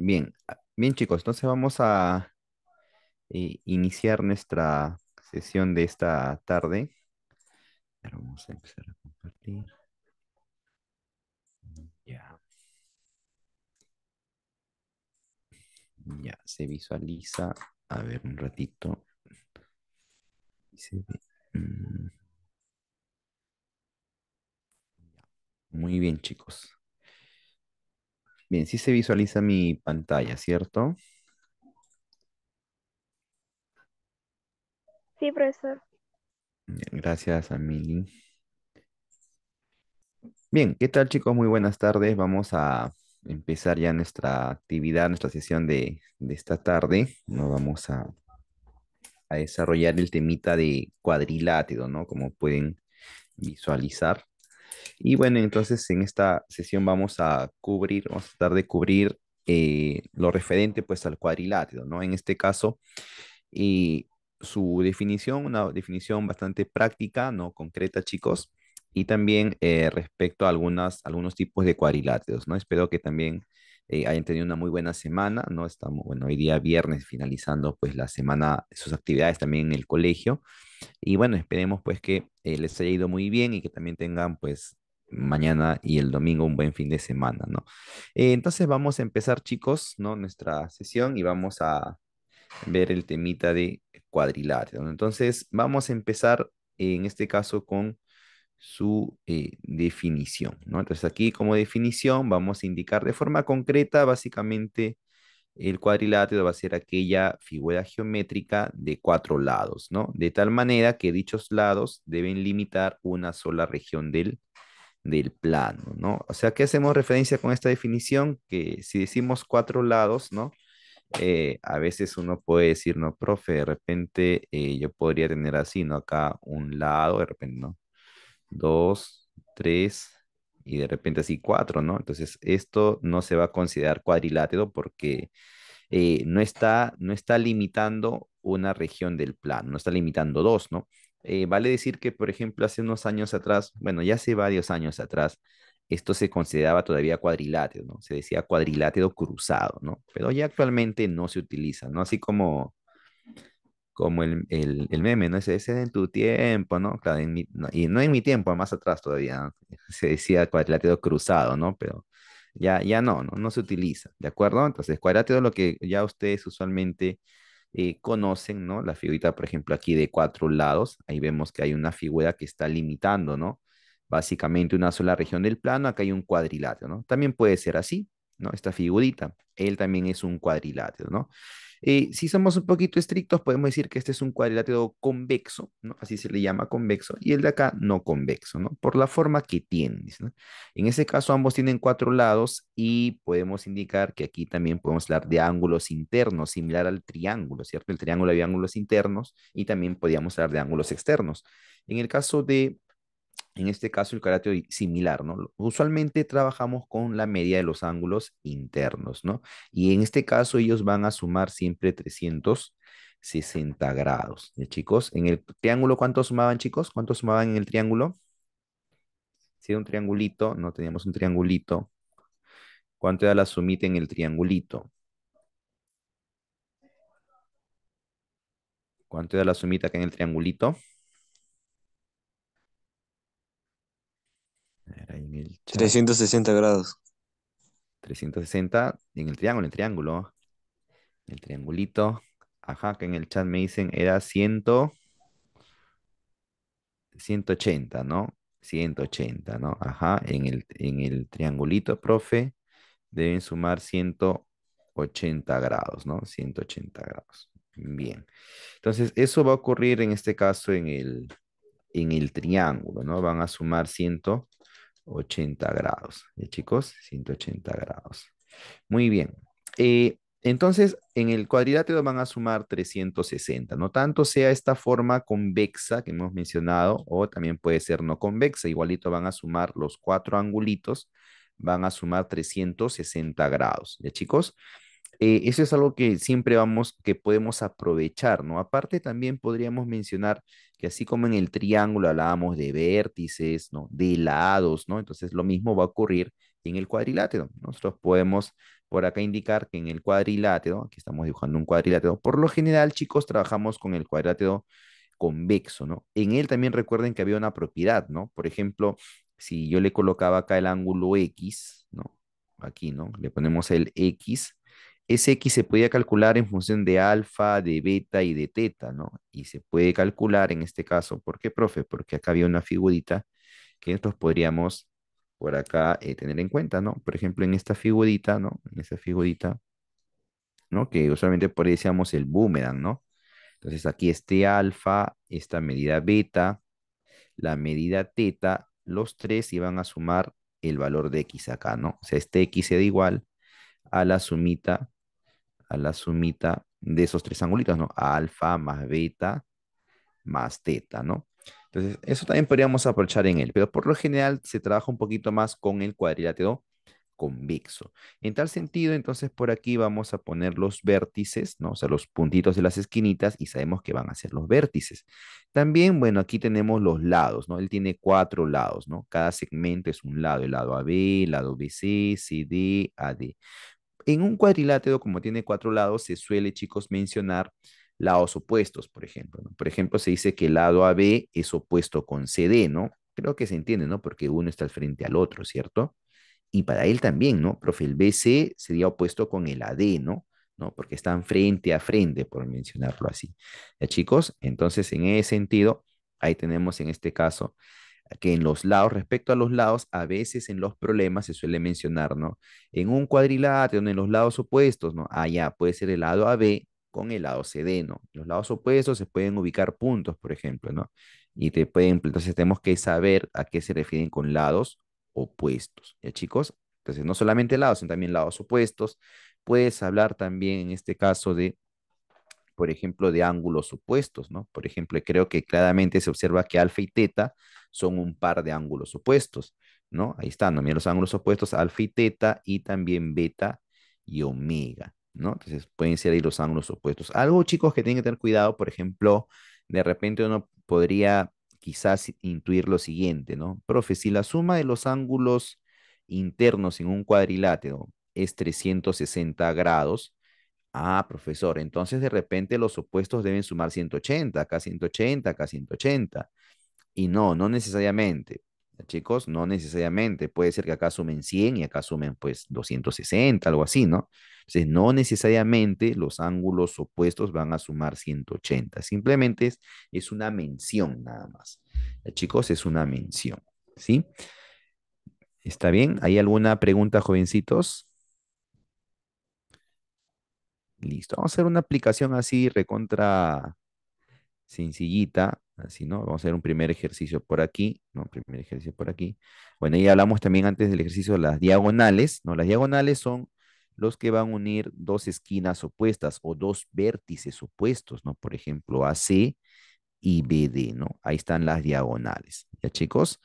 Bien, bien chicos, entonces vamos a eh, iniciar nuestra sesión de esta tarde. Ahora vamos a empezar a compartir. Ya. Ya, se visualiza. A ver, un ratito. Mm. Muy bien, chicos. Bien, sí se visualiza mi pantalla, ¿cierto? Sí, profesor. gracias, Amili. Bien, ¿qué tal chicos? Muy buenas tardes. Vamos a empezar ya nuestra actividad, nuestra sesión de, esta tarde. Nos vamos a, a desarrollar el temita de cuadrilátero, ¿no? Como pueden visualizar. Y bueno, entonces en esta sesión vamos a cubrir, vamos a tratar de cubrir eh, lo referente pues al cuadrilátero, ¿no? En este caso, y su definición, una definición bastante práctica, ¿no? Concreta, chicos. Y también eh, respecto a algunas, algunos tipos de cuadriláteros, ¿no? Espero que también eh, hayan tenido una muy buena semana, ¿no? Estamos, bueno, hoy día viernes finalizando pues la semana, sus actividades también en el colegio. Y bueno, esperemos pues que eh, les haya ido muy bien y que también tengan pues mañana y el domingo un buen fin de semana, ¿no? Eh, entonces vamos a empezar chicos, ¿no? Nuestra sesión y vamos a ver el temita de cuadrilátero. Entonces vamos a empezar en este caso con su eh, definición. ¿no? Entonces aquí como definición vamos a indicar de forma concreta básicamente el cuadrilátero va a ser aquella figura geométrica de cuatro lados, ¿no? De tal manera que dichos lados deben limitar una sola región del, del plano, ¿no? O sea, ¿qué hacemos referencia con esta definición? Que si decimos cuatro lados, ¿no? Eh, a veces uno puede decir, no, profe, de repente eh, yo podría tener así, ¿no? Acá un lado, de repente, ¿no? dos, tres y de repente así cuatro, ¿no? Entonces esto no se va a considerar cuadrilátero porque eh, no, está, no está limitando una región del plano, no está limitando dos, ¿no? Eh, vale decir que, por ejemplo, hace unos años atrás, bueno, ya hace varios años atrás, esto se consideraba todavía cuadrilátero, ¿no? Se decía cuadrilátero cruzado, ¿no? Pero ya actualmente no se utiliza, ¿no? Así como como el, el, el meme, ¿no? Ese, es en tu tiempo, ¿no? Claro, y no en mi tiempo, más atrás todavía, se decía cuadrilátero cruzado, ¿no? Pero ya, ya no, no, no se utiliza, ¿de acuerdo? Entonces, cuadrilátero es lo que ya ustedes usualmente eh, conocen, ¿no? La figurita, por ejemplo, aquí de cuatro lados, ahí vemos que hay una figura que está limitando, ¿no? Básicamente una sola región del plano, acá hay un cuadrilátero, ¿no? También puede ser así, ¿no? Esta figurita, él también es un cuadrilátero, ¿no? Eh, si somos un poquito estrictos, podemos decir que este es un cuadrilátero convexo, Así se le llama convexo, y el de acá no convexo, ¿no? Por la forma que tiene. En ese caso, ambos tienen cuatro lados y podemos indicar que aquí también podemos hablar de ángulos internos, similar al triángulo, ¿cierto? El triángulo había ángulos internos y también podíamos hablar de ángulos externos. En el caso de en este caso el carácter similar, ¿no? Usualmente trabajamos con la media de los ángulos internos, ¿no? Y en este caso ellos van a sumar siempre 360 grados, ¿eh, chicos? En el triángulo, ¿cuánto sumaban, chicos? ¿Cuánto sumaban en el triángulo? Si era un triangulito, no teníamos un triangulito. ¿Cuánto era la sumita en el triangulito? ¿Cuánto era la sumita acá en el triangulito? 360 grados. 360 en el triángulo, en el triángulo. En el triangulito. Ajá, que en el chat me dicen era 100. 180, ¿no? 180, ¿no? Ajá, en el, en el triangulito, profe, deben sumar 180 grados, ¿no? 180 grados. Bien. Entonces, eso va a ocurrir en este caso en el, en el triángulo, ¿no? Van a sumar 180 80 grados. ¿ya chicos? 180 grados. Muy bien. Eh, entonces, en el cuadrilátero van a sumar 360, no tanto sea esta forma convexa que hemos mencionado o también puede ser no convexa, igualito van a sumar los cuatro angulitos, van a sumar 360 grados. ¿Ya chicos? Eh, eso es algo que siempre vamos, que podemos aprovechar, ¿no? Aparte también podríamos mencionar que así como en el triángulo hablábamos de vértices, ¿no? De lados, ¿no? Entonces lo mismo va a ocurrir en el cuadrilátero. Nosotros podemos por acá indicar que en el cuadrilátero, aquí estamos dibujando un cuadrilátero, por lo general, chicos, trabajamos con el cuadrilátero convexo, ¿no? En él también recuerden que había una propiedad, ¿no? Por ejemplo, si yo le colocaba acá el ángulo X, ¿no? Aquí, ¿no? Le ponemos el X, ese X se podía calcular en función de alfa, de beta y de teta, ¿no? Y se puede calcular en este caso, ¿por qué, profe? Porque acá había una figurita que nosotros podríamos por acá eh, tener en cuenta, ¿no? Por ejemplo, en esta figurita, ¿no? En esta figurita, ¿no? Que usualmente por ahí decíamos el boomerang, ¿no? Entonces aquí este alfa, esta medida beta, la medida teta, los tres iban a sumar el valor de x acá, ¿no? O sea, este x se igual a la sumita a la sumita de esos tres angulitos, ¿no? Alfa más beta más teta, ¿no? Entonces, eso también podríamos aprovechar en él, pero por lo general se trabaja un poquito más con el cuadrilátero convexo. En tal sentido, entonces por aquí vamos a poner los vértices, ¿no? O sea, los puntitos de las esquinitas y sabemos que van a ser los vértices. También, bueno, aquí tenemos los lados, ¿no? Él tiene cuatro lados, ¿no? Cada segmento es un lado, el lado AB, el lado BC, CD, AD. En un cuadrilátero, como tiene cuatro lados, se suele, chicos, mencionar lados opuestos, por ejemplo. Por ejemplo, se dice que el lado AB es opuesto con CD, ¿no? Creo que se entiende, ¿no? Porque uno está al frente al otro, ¿cierto? Y para él también, ¿no? Profe, el BC sería opuesto con el AD, ¿no? ¿no? Porque están frente a frente, por mencionarlo así. ¿Ya, chicos? Entonces, en ese sentido, ahí tenemos en este caso que en los lados, respecto a los lados, a veces en los problemas se suele mencionar, ¿no? En un cuadrilátero, en los lados opuestos, ¿no? Allá puede ser el lado AB con el lado CD, ¿no? Los lados opuestos se pueden ubicar puntos, por ejemplo, ¿no? Y te pueden, entonces tenemos que saber a qué se refieren con lados opuestos, ¿ya chicos? Entonces, no solamente lados, sino también lados opuestos. Puedes hablar también en este caso de por ejemplo, de ángulos opuestos, ¿no? Por ejemplo, creo que claramente se observa que alfa y teta son un par de ángulos opuestos, ¿no? Ahí están, también los ángulos opuestos, alfa y teta, y también beta y omega, ¿no? Entonces, pueden ser ahí los ángulos opuestos. Algo, chicos, que tienen que tener cuidado, por ejemplo, de repente uno podría quizás intuir lo siguiente, ¿no? Profe, si la suma de los ángulos internos en un cuadrilátero es 360 grados, Ah, profesor, entonces de repente los opuestos deben sumar 180, acá 180, acá 180. Y no, no necesariamente. Chicos, no necesariamente. Puede ser que acá sumen 100 y acá sumen pues 260, algo así, ¿no? Entonces, no necesariamente los ángulos opuestos van a sumar 180. Simplemente es, es una mención nada más. Chicos, es una mención, ¿sí? ¿Está bien? ¿Hay alguna pregunta, jovencitos? Listo. Vamos a hacer una aplicación así, recontra sencillita, así, ¿no? Vamos a hacer un primer ejercicio por aquí, ¿no? Primer ejercicio por aquí. Bueno, y hablamos también antes del ejercicio de las diagonales, ¿no? Las diagonales son los que van a unir dos esquinas opuestas o dos vértices opuestos, ¿no? Por ejemplo, AC y BD, ¿no? Ahí están las diagonales, ¿ya chicos?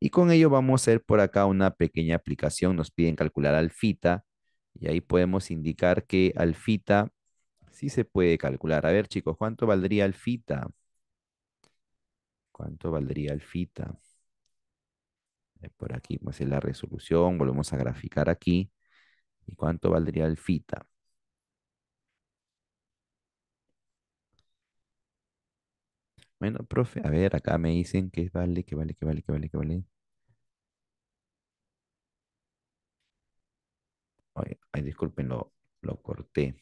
Y con ello vamos a hacer por acá una pequeña aplicación. Nos piden calcular alfita, y ahí podemos indicar que alfita sí se puede calcular. A ver, chicos, ¿cuánto valdría alfita? ¿Cuánto valdría alfita? Eh, por aquí pues, es la resolución, volvemos a graficar aquí. ¿Y cuánto valdría alfita? Bueno, profe, a ver, acá me dicen que vale, que vale, que vale, que vale, que vale. Ay, ay disculpen, lo, lo corté.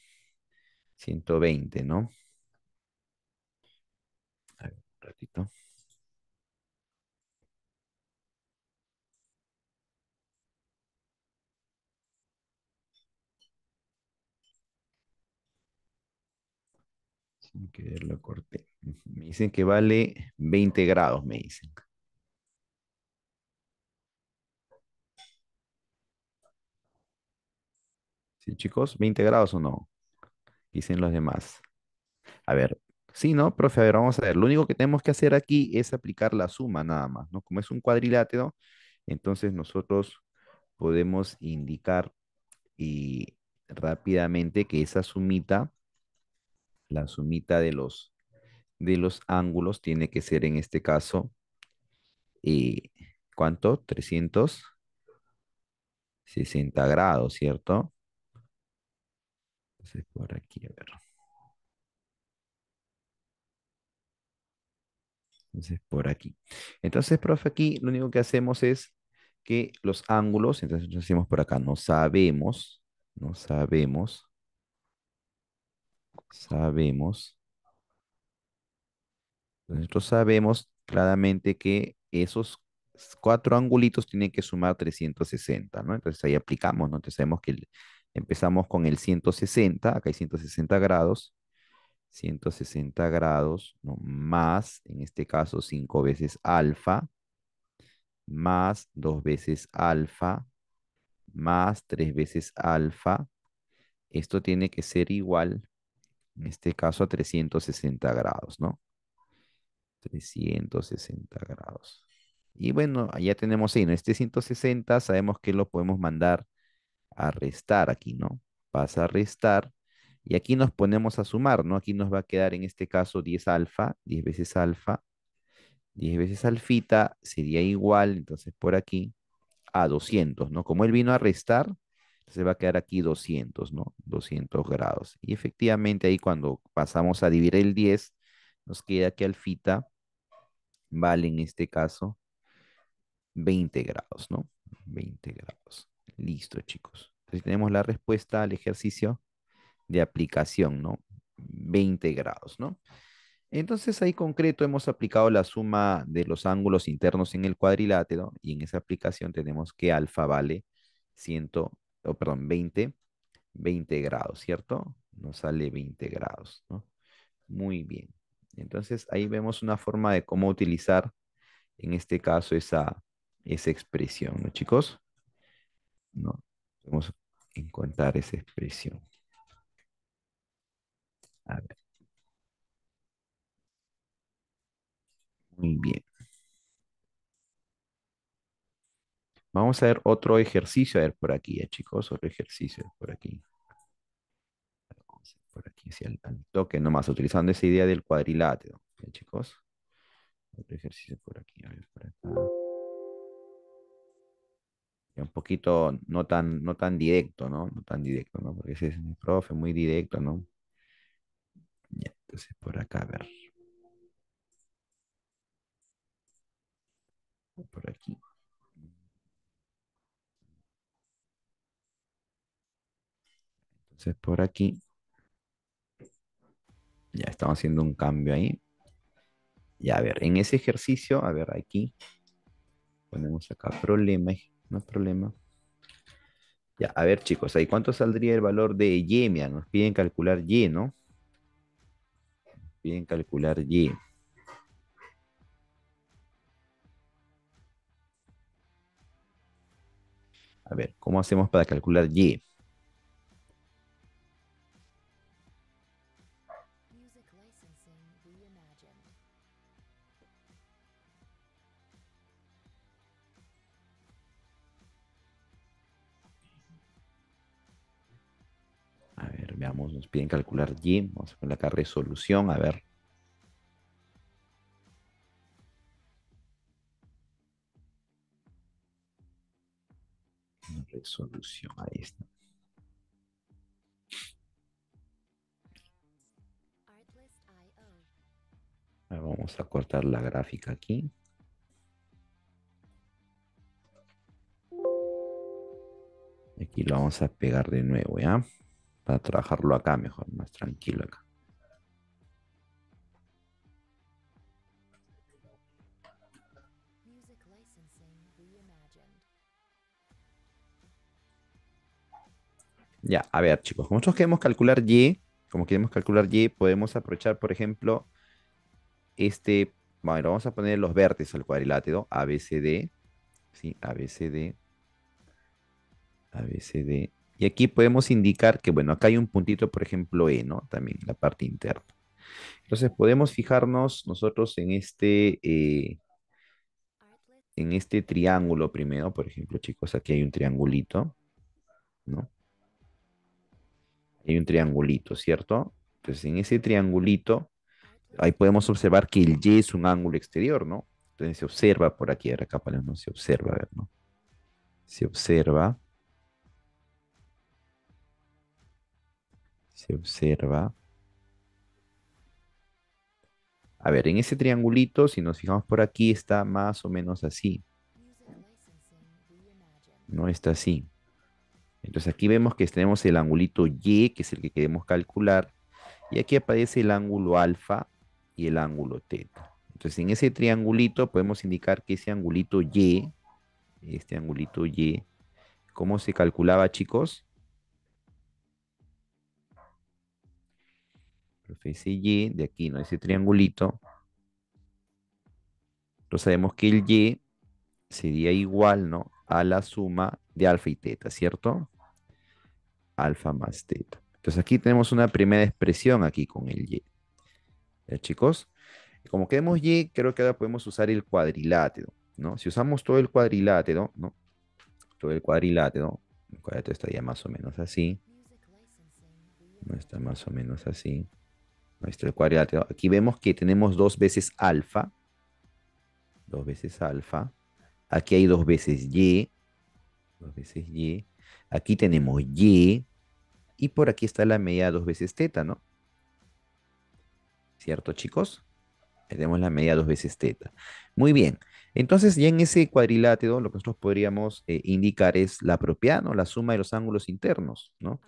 120, ¿no? A ver, un ratito. Sin querer lo corté. Me dicen que vale 20 grados, me dicen. Sí, chicos, 20 grados o no. Dicen los demás. A ver, sí, ¿no? Profe, a ver, vamos a ver. Lo único que tenemos que hacer aquí es aplicar la suma nada más, ¿no? Como es un cuadrilátero, entonces nosotros podemos indicar y rápidamente que esa sumita, la sumita de los, de los ángulos tiene que ser en este caso, eh, ¿cuánto? 360 grados, ¿cierto? Entonces, por aquí, a ver. Entonces, por aquí. Entonces, profe, aquí lo único que hacemos es que los ángulos, entonces nosotros decimos por acá, no sabemos, no sabemos, sabemos, nosotros sabemos claramente que esos cuatro angulitos tienen que sumar 360, ¿no? Entonces ahí aplicamos, ¿no? Entonces sabemos que el, Empezamos con el 160, acá hay 160 grados, 160 grados, ¿no? más, en este caso, 5 veces alfa, más 2 veces alfa, más 3 veces alfa. Esto tiene que ser igual, en este caso, a 360 grados, ¿no? 360 grados. Y bueno, allá tenemos ahí, ¿no? Este 160 sabemos que lo podemos mandar a restar aquí, ¿no? Pasa a restar y aquí nos ponemos a sumar, ¿no? Aquí nos va a quedar en este caso 10 alfa, 10 veces alfa, 10 veces alfita sería igual, entonces por aquí, a 200, ¿no? Como él vino a restar, se va a quedar aquí 200, ¿no? 200 grados. Y efectivamente ahí cuando pasamos a dividir el 10, nos queda que alfita vale en este caso 20 grados, ¿no? 20 grados. Listo, chicos. Entonces tenemos la respuesta al ejercicio de aplicación, ¿no? 20 grados, ¿no? Entonces ahí concreto hemos aplicado la suma de los ángulos internos en el cuadrilátero y en esa aplicación tenemos que alfa vale 100, perdón, 20, 20 grados, ¿cierto? Nos sale 20 grados, ¿no? Muy bien. Entonces ahí vemos una forma de cómo utilizar en este caso esa, esa expresión, ¿no, chicos? no podemos encontrar esa expresión. A ver. Muy bien. Vamos a ver otro ejercicio, a ver por aquí, eh, chicos, otro ejercicio por aquí. Por aquí, hacia el, al toque nomás, utilizando esa idea del cuadrilátero, chicos. Otro ejercicio por aquí, a ver por acá un poquito no tan, no tan directo, ¿no? No tan directo, ¿no? Porque ese es mi profe, muy directo, ¿no? Ya, entonces por acá, a ver. Por aquí. Entonces por aquí. Ya estamos haciendo un cambio ahí. Ya, a ver, en ese ejercicio, a ver, aquí ponemos acá problema, no hay problema. Ya, a ver, chicos, ahí cuánto saldría el valor de Y, mira, nos piden calcular Y, ¿no? Piden calcular Y. A ver, ¿cómo hacemos para calcular Y? piden calcular y. Vamos a poner acá resolución, a ver. Resolución, ahí está. vamos a cortar la gráfica aquí. Aquí lo vamos a pegar de nuevo, ¿ya? para trabajarlo acá mejor, más tranquilo acá. Ya, a ver chicos, como nosotros queremos calcular Y, como queremos calcular Y, podemos aprovechar, por ejemplo, este, bueno, vamos a poner los vértices al cuadrilátero, ABCD, ¿sí? ABCD, ABCD, y aquí podemos indicar que, bueno, acá hay un puntito, por ejemplo, E, ¿no? También la parte interna. Entonces podemos fijarnos nosotros en este, eh, en este triángulo primero, por ejemplo, chicos, aquí hay un triangulito, ¿no? Hay un triangulito, ¿cierto? Entonces en ese triangulito, ahí podemos observar que el Y es un ángulo exterior, ¿no? Entonces se observa por aquí, ahora acá para no se observa, a ver, ¿no? Se observa se observa. A ver, en ese triangulito, si nos fijamos por aquí, está más o menos así. No está así. Entonces aquí vemos que tenemos el angulito Y, que es el que queremos calcular. Y aquí aparece el ángulo alfa y el ángulo teta. Entonces en ese triangulito podemos indicar que ese angulito Y, este angulito Y, ¿cómo se calculaba chicos? Superficie Y, de aquí no ese triangulito. Entonces sabemos que el Y sería igual, ¿no? A la suma de alfa y teta, ¿cierto? Alfa más teta. Entonces aquí tenemos una primera expresión aquí con el Y. ¿Ya, chicos? Como queremos Y, creo que ahora podemos usar el cuadrilátero, ¿no? Si usamos todo el cuadrilátero, ¿no? Todo el cuadrilátero, el cuadrilátero estaría más o menos así. No está más o menos así. Nuestro cuadrilátero. Aquí vemos que tenemos dos veces alfa. Dos veces alfa. Aquí hay dos veces y. Dos veces y. Aquí tenemos y. Y por aquí está la media dos veces teta, ¿no? ¿Cierto, chicos? Tenemos la media dos veces teta. Muy bien. Entonces, ya en ese cuadrilátero, lo que nosotros podríamos eh, indicar es la propiedad, ¿no? La suma de los ángulos internos, ¿no?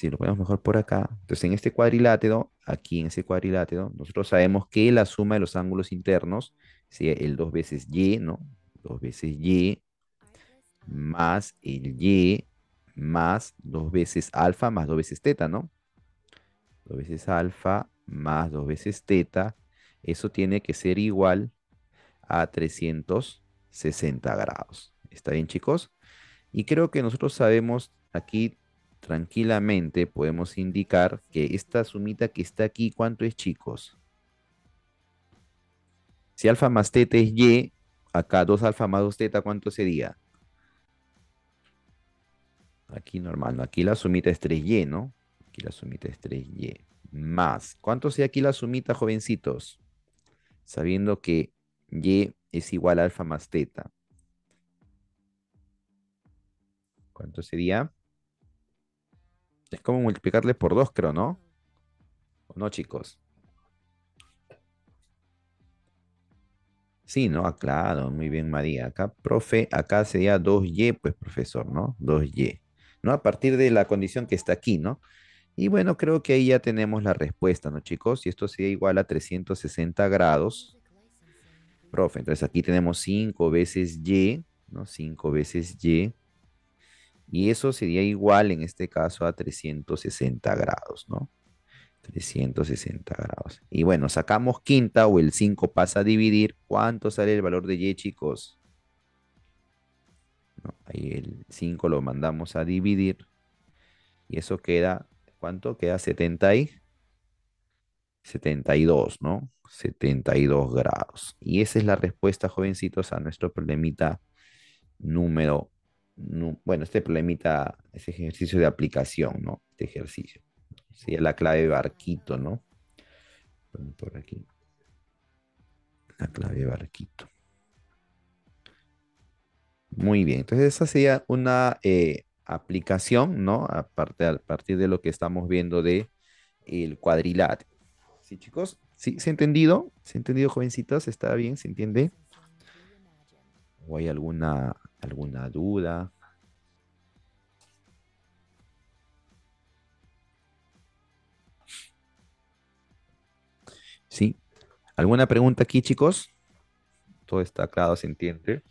si lo ponemos mejor por acá, entonces en este cuadrilátero, aquí en ese cuadrilátero, nosotros sabemos que la suma de los ángulos internos, sea el 2 veces y, ¿no? 2 veces y, más el y, más 2 veces alfa, más 2 veces teta, ¿no? 2 veces alfa, más 2 veces teta, eso tiene que ser igual a 360 grados. ¿Está bien, chicos? Y creo que nosotros sabemos aquí tranquilamente podemos indicar que esta sumita que está aquí, ¿cuánto es, chicos? Si alfa más teta es y, acá 2 alfa más 2 teta, ¿cuánto sería? Aquí normal, Aquí la sumita es 3y, ¿no? Aquí la sumita es 3y. Más. ¿Cuánto sería aquí la sumita, jovencitos? Sabiendo que y es igual a alfa más teta. ¿Cuánto sería? Es como multiplicarle por dos, creo, ¿no? ¿O no, chicos? Sí, ¿no? Aclaro. Ah, muy bien, María. Acá, profe, acá sería 2Y, pues, profesor, ¿no? 2Y. ¿No? A partir de la condición que está aquí, ¿no? Y bueno, creo que ahí ya tenemos la respuesta, ¿no, chicos? Y esto sería igual a 360 grados. Profe, entonces aquí tenemos 5 veces Y, ¿no? 5 veces Y y eso sería igual en este caso a 360 grados, ¿no? 360 grados. Y bueno, sacamos quinta o el 5 pasa a dividir. ¿Cuánto sale el valor de Y, chicos? ahí el 5 lo mandamos a dividir. Y eso queda, ¿cuánto? Queda 70 y 72, ¿no? 72 grados. Y esa es la respuesta, jovencitos, a nuestro problemita número bueno, este problemita, ese ejercicio de aplicación, ¿no? Este ejercicio. Sería la clave barquito, ¿no? Por aquí. La clave barquito. Muy bien, entonces esa sería una eh, aplicación, ¿no? A partir, partir de lo que estamos viendo de el cuadrilátero. ¿Sí, chicos? ¿Sí? ¿Se ha entendido? ¿Se ha entendido, jovencitas? ¿Está bien? ¿Se entiende? ¿O hay alguna alguna duda. ¿Sí? ¿Alguna pregunta aquí, chicos? Todo está claro, se entiende.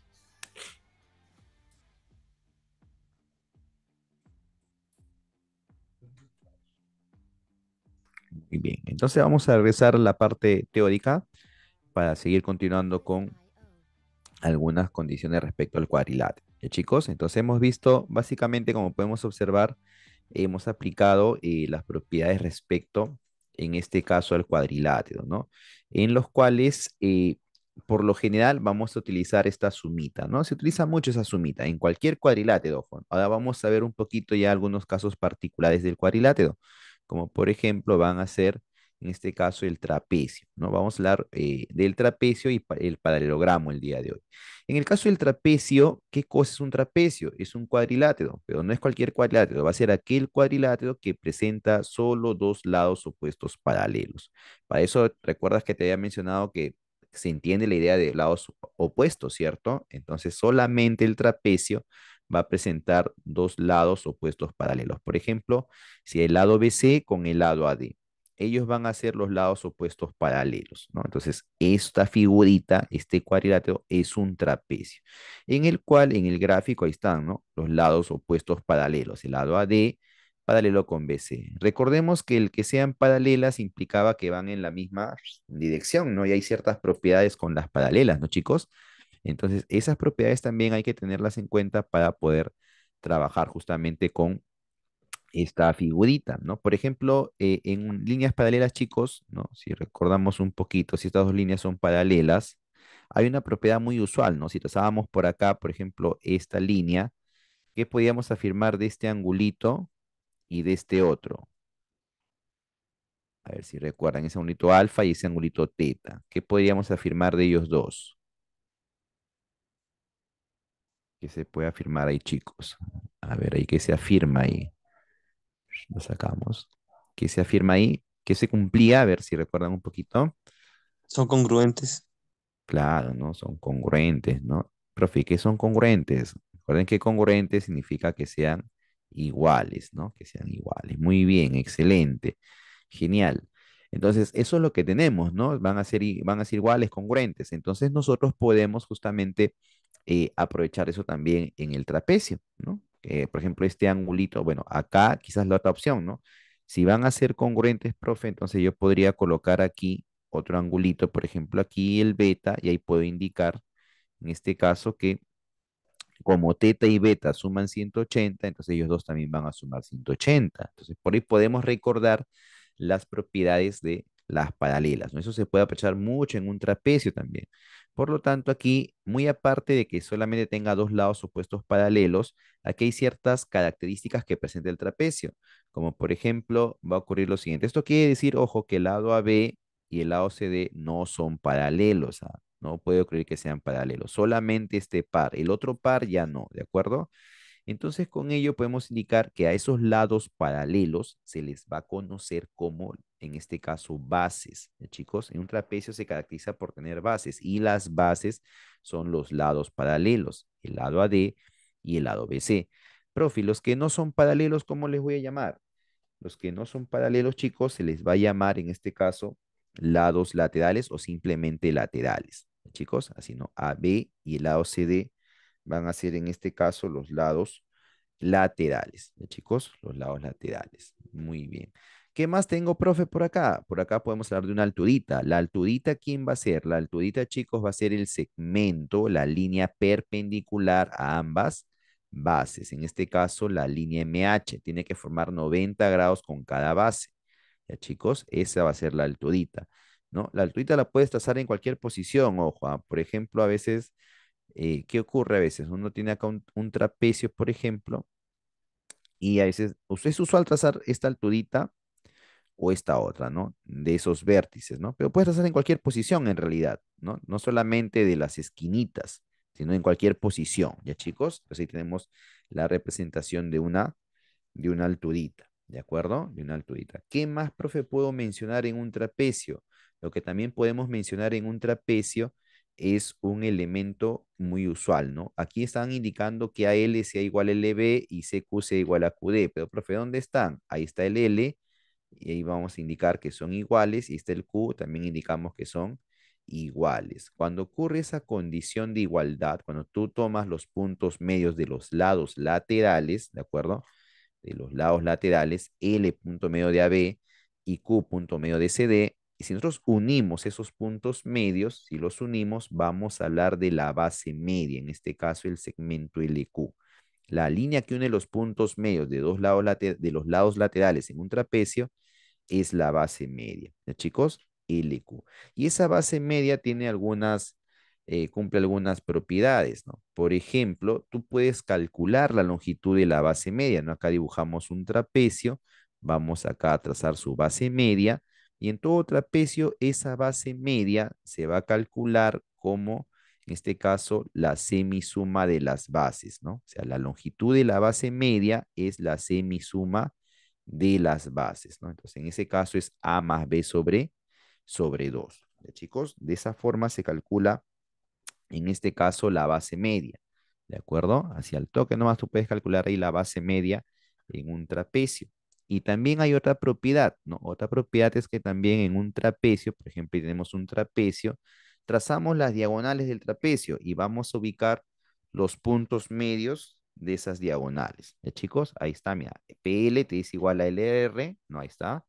Muy bien, entonces vamos a regresar a la parte teórica para seguir continuando con algunas condiciones respecto al cuadrilátero. chicos, entonces hemos visto básicamente, como podemos observar, hemos aplicado eh, las propiedades respecto, en este caso, al cuadrilátero, ¿no? En los cuales, eh, por lo general, vamos a utilizar esta sumita, ¿no? Se utiliza mucho esa sumita en cualquier cuadrilátero. Ahora vamos a ver un poquito ya algunos casos particulares del cuadrilátero, como por ejemplo van a ser en este caso el trapecio. ¿no? Vamos a hablar eh, del trapecio y el paralelogramo el día de hoy. En el caso del trapecio, ¿qué cosa es un trapecio? Es un cuadrilátero, pero no es cualquier cuadrilátero, va a ser aquel cuadrilátero que presenta solo dos lados opuestos paralelos. Para eso, recuerdas que te había mencionado que se entiende la idea de lados opuestos, ¿cierto? Entonces, solamente el trapecio va a presentar dos lados opuestos paralelos. Por ejemplo, si el lado BC con el lado AD ellos van a ser los lados opuestos paralelos, ¿no? Entonces, esta figurita, este cuadrilátero, es un trapecio, en el cual, en el gráfico, ahí están, ¿no? Los lados opuestos paralelos, el lado AD paralelo con BC. Recordemos que el que sean paralelas implicaba que van en la misma dirección, ¿no? Y hay ciertas propiedades con las paralelas, ¿no, chicos? Entonces, esas propiedades también hay que tenerlas en cuenta para poder trabajar justamente con esta figurita, ¿no? Por ejemplo, eh, en líneas paralelas, chicos, ¿no? Si recordamos un poquito, si estas dos líneas son paralelas, hay una propiedad muy usual, ¿no? Si trazábamos por acá, por ejemplo, esta línea, ¿qué podríamos afirmar de este angulito y de este otro? A ver si recuerdan, ese angulito alfa y ese angulito teta. ¿Qué podríamos afirmar de ellos dos? ¿Qué se puede afirmar ahí, chicos? A ver, ahí, ¿qué se afirma ahí? lo sacamos, que se afirma ahí, que se cumplía, a ver si recuerdan un poquito. Son congruentes. Claro, ¿no? Son congruentes, ¿no? Profe, ¿qué son congruentes? Recuerden que congruentes significa que sean iguales, ¿no? Que sean iguales. Muy bien, excelente, genial. Entonces, eso es lo que tenemos, ¿no? Van a ser, van a ser iguales, congruentes. Entonces, nosotros podemos justamente eh, aprovechar eso también en el trapecio, ¿no? Eh, por ejemplo, este angulito, bueno, acá quizás la otra opción, ¿no? Si van a ser congruentes, profe, entonces yo podría colocar aquí otro angulito, por ejemplo, aquí el beta, y ahí puedo indicar, en este caso, que como teta y beta suman 180, entonces ellos dos también van a sumar 180. Entonces, por ahí podemos recordar las propiedades de las paralelas. ¿no? Eso se puede aprovechar mucho en un trapecio también. Por lo tanto, aquí, muy aparte de que solamente tenga dos lados opuestos paralelos, aquí hay ciertas características que presenta el trapecio, como por ejemplo va a ocurrir lo siguiente. Esto quiere decir, ojo, que el lado AB y el lado CD no son paralelos, ah, no puede ocurrir que sean paralelos, solamente este par, el otro par ya no, ¿de acuerdo? Entonces, con ello podemos indicar que a esos lados paralelos se les va a conocer como, en este caso, bases. chicos, en un trapecio se caracteriza por tener bases y las bases son los lados paralelos, el lado AD y el lado BC. los que no son paralelos, ¿cómo les voy a llamar? Los que no son paralelos, chicos, se les va a llamar, en este caso, lados laterales o simplemente laterales. chicos, así no, AB y el lado CD van a ser en este caso los lados laterales. ¿ya, chicos? Los lados laterales. Muy bien. ¿Qué más tengo, profe, por acá? Por acá podemos hablar de una alturita. La alturita, ¿quién va a ser? La alturita, chicos, va a ser el segmento, la línea perpendicular a ambas bases. En este caso, la línea MH tiene que formar 90 grados con cada base. Ya, chicos, esa va a ser la alturita, ¿no? La alturita la puedes trazar en cualquier posición, ojo. Ah, por ejemplo, a veces eh, ¿Qué ocurre a veces? Uno tiene acá un, trapecio, por ejemplo, y a veces pues, es usual trazar esta alturita o esta otra, ¿no? De esos vértices, ¿no? Pero puedes trazar en cualquier posición en realidad, ¿no? No solamente de las esquinitas, sino en cualquier posición, ¿ya chicos? Así tenemos la representación de una, de una alturita, ¿de acuerdo? De una alturita. ¿Qué más, profe, puedo mencionar en un trapecio? Lo que también podemos mencionar en un trapecio es un elemento muy usual, ¿no? Aquí están indicando que AL sea igual a LB y CQ sea igual a QD, pero profe, ¿dónde están? Ahí está el L, y ahí vamos a indicar que son iguales, y está el Q, también indicamos que son iguales. Cuando ocurre esa condición de igualdad, cuando tú tomas los puntos medios de los lados laterales, ¿de acuerdo? De los lados laterales, L punto medio de AB y Q punto medio de CD, y si nosotros unimos esos puntos medios, si los unimos, vamos a hablar de la base media, en este caso el segmento LQ. La línea que une los puntos medios de, dos lados de los lados laterales en un trapecio es la base media. ¿Ya, chicos? LQ. Y esa base media tiene algunas, eh, cumple algunas propiedades, ¿no? Por ejemplo, tú puedes calcular la longitud de la base media, ¿no? Acá dibujamos un trapecio, vamos acá a trazar su base media, y en todo trapecio, esa base media se va a calcular como, en este caso, la semisuma de las bases, ¿no? O sea, la longitud de la base media es la semisuma de las bases, ¿no? Entonces, en ese caso es A más B sobre, sobre 2. chicos, de esa forma se calcula, en este caso, la base media. ¿De acuerdo? Hacia el toque nomás tú puedes calcular ahí la base media en un trapecio. Y también hay otra propiedad, ¿no? Otra propiedad es que también en un trapecio, por ejemplo, tenemos un trapecio, trazamos las diagonales del trapecio y vamos a ubicar los puntos medios de esas diagonales. de chicos? Ahí está, mira, PL es igual a LR, ¿no? Ahí está.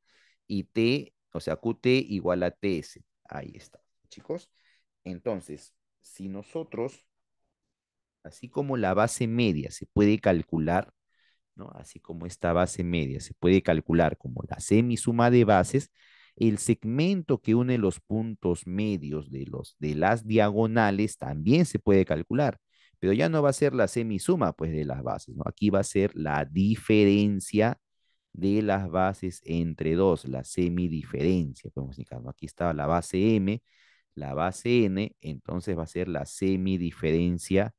Y T, o sea, QT igual a TS. Ahí está, chicos. Entonces, si nosotros, así como la base media se puede calcular, Así como esta base media se puede calcular como la semisuma de bases, el segmento que une los puntos medios de, los, de las diagonales también se puede calcular, pero ya no va a ser la semisuma pues, de las bases, ¿no? aquí va a ser la diferencia de las bases entre dos, la semidiferencia, podemos aquí estaba la base m, la base n, entonces va a ser la semidiferencia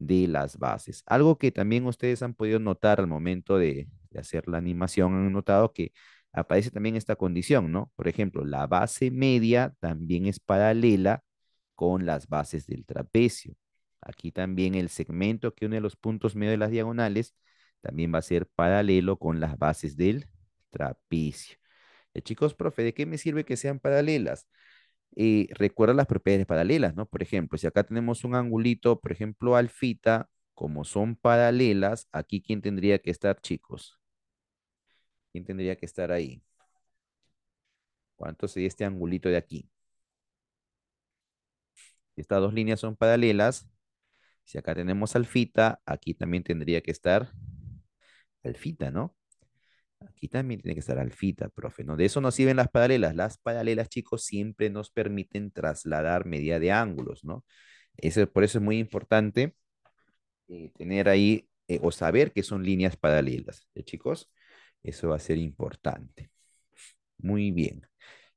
de las bases. Algo que también ustedes han podido notar al momento de, hacer la animación, han notado que aparece también esta condición, ¿no? Por ejemplo, la base media también es paralela con las bases del trapecio. Aquí también el segmento que une los puntos medios de las diagonales también va a ser paralelo con las bases del trapecio. Eh, chicos, profe, ¿de qué me sirve que sean paralelas? recuerda las propiedades paralelas, ¿no? Por ejemplo, si acá tenemos un angulito, por ejemplo, alfita, como son paralelas, aquí quién tendría que estar, chicos? ¿Quién tendría que estar ahí? ¿Cuánto sería este angulito de aquí? Si estas dos líneas son paralelas, si acá tenemos alfita, aquí también tendría que estar alfita, ¿no? Aquí también tiene que estar alfita, profe, ¿no? De eso nos sirven las paralelas. Las paralelas, chicos, siempre nos permiten trasladar media de ángulos, ¿no? Eso, por eso es muy importante eh, tener ahí eh, o saber que son líneas paralelas, ¿eh, chicos? Eso va a ser importante. Muy bien.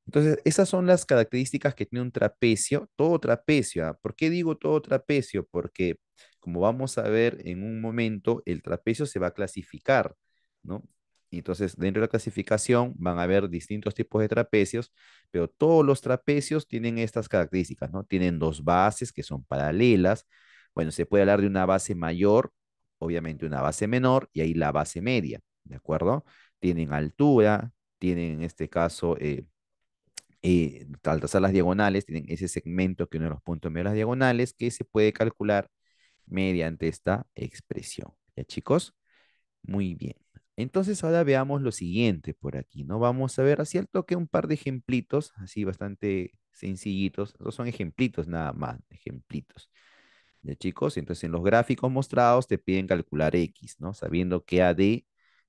Entonces, esas son las características que tiene un trapecio, todo trapecio. ¿ah? ¿Por qué digo todo trapecio? Porque, como vamos a ver en un momento, el trapecio se va a clasificar, ¿no? Y entonces, dentro de la clasificación van a haber distintos tipos de trapecios, pero todos los trapecios tienen estas características, ¿no? Tienen dos bases que son paralelas. Bueno, se puede hablar de una base mayor, obviamente una base menor, y ahí la base media, ¿de acuerdo? Tienen altura, tienen en este caso, eh, eh al trazar las diagonales, tienen ese segmento que uno de los puntos medios de las diagonales que se puede calcular mediante esta expresión. ¿Ya chicos? Muy bien. Entonces ahora veamos lo siguiente por aquí, ¿no? Vamos a ver ¿cierto? Que un par de ejemplitos, así bastante sencillitos. Estos son ejemplitos nada más, ejemplitos. De chicos? Entonces en los gráficos mostrados te piden calcular X, ¿no? Sabiendo que AD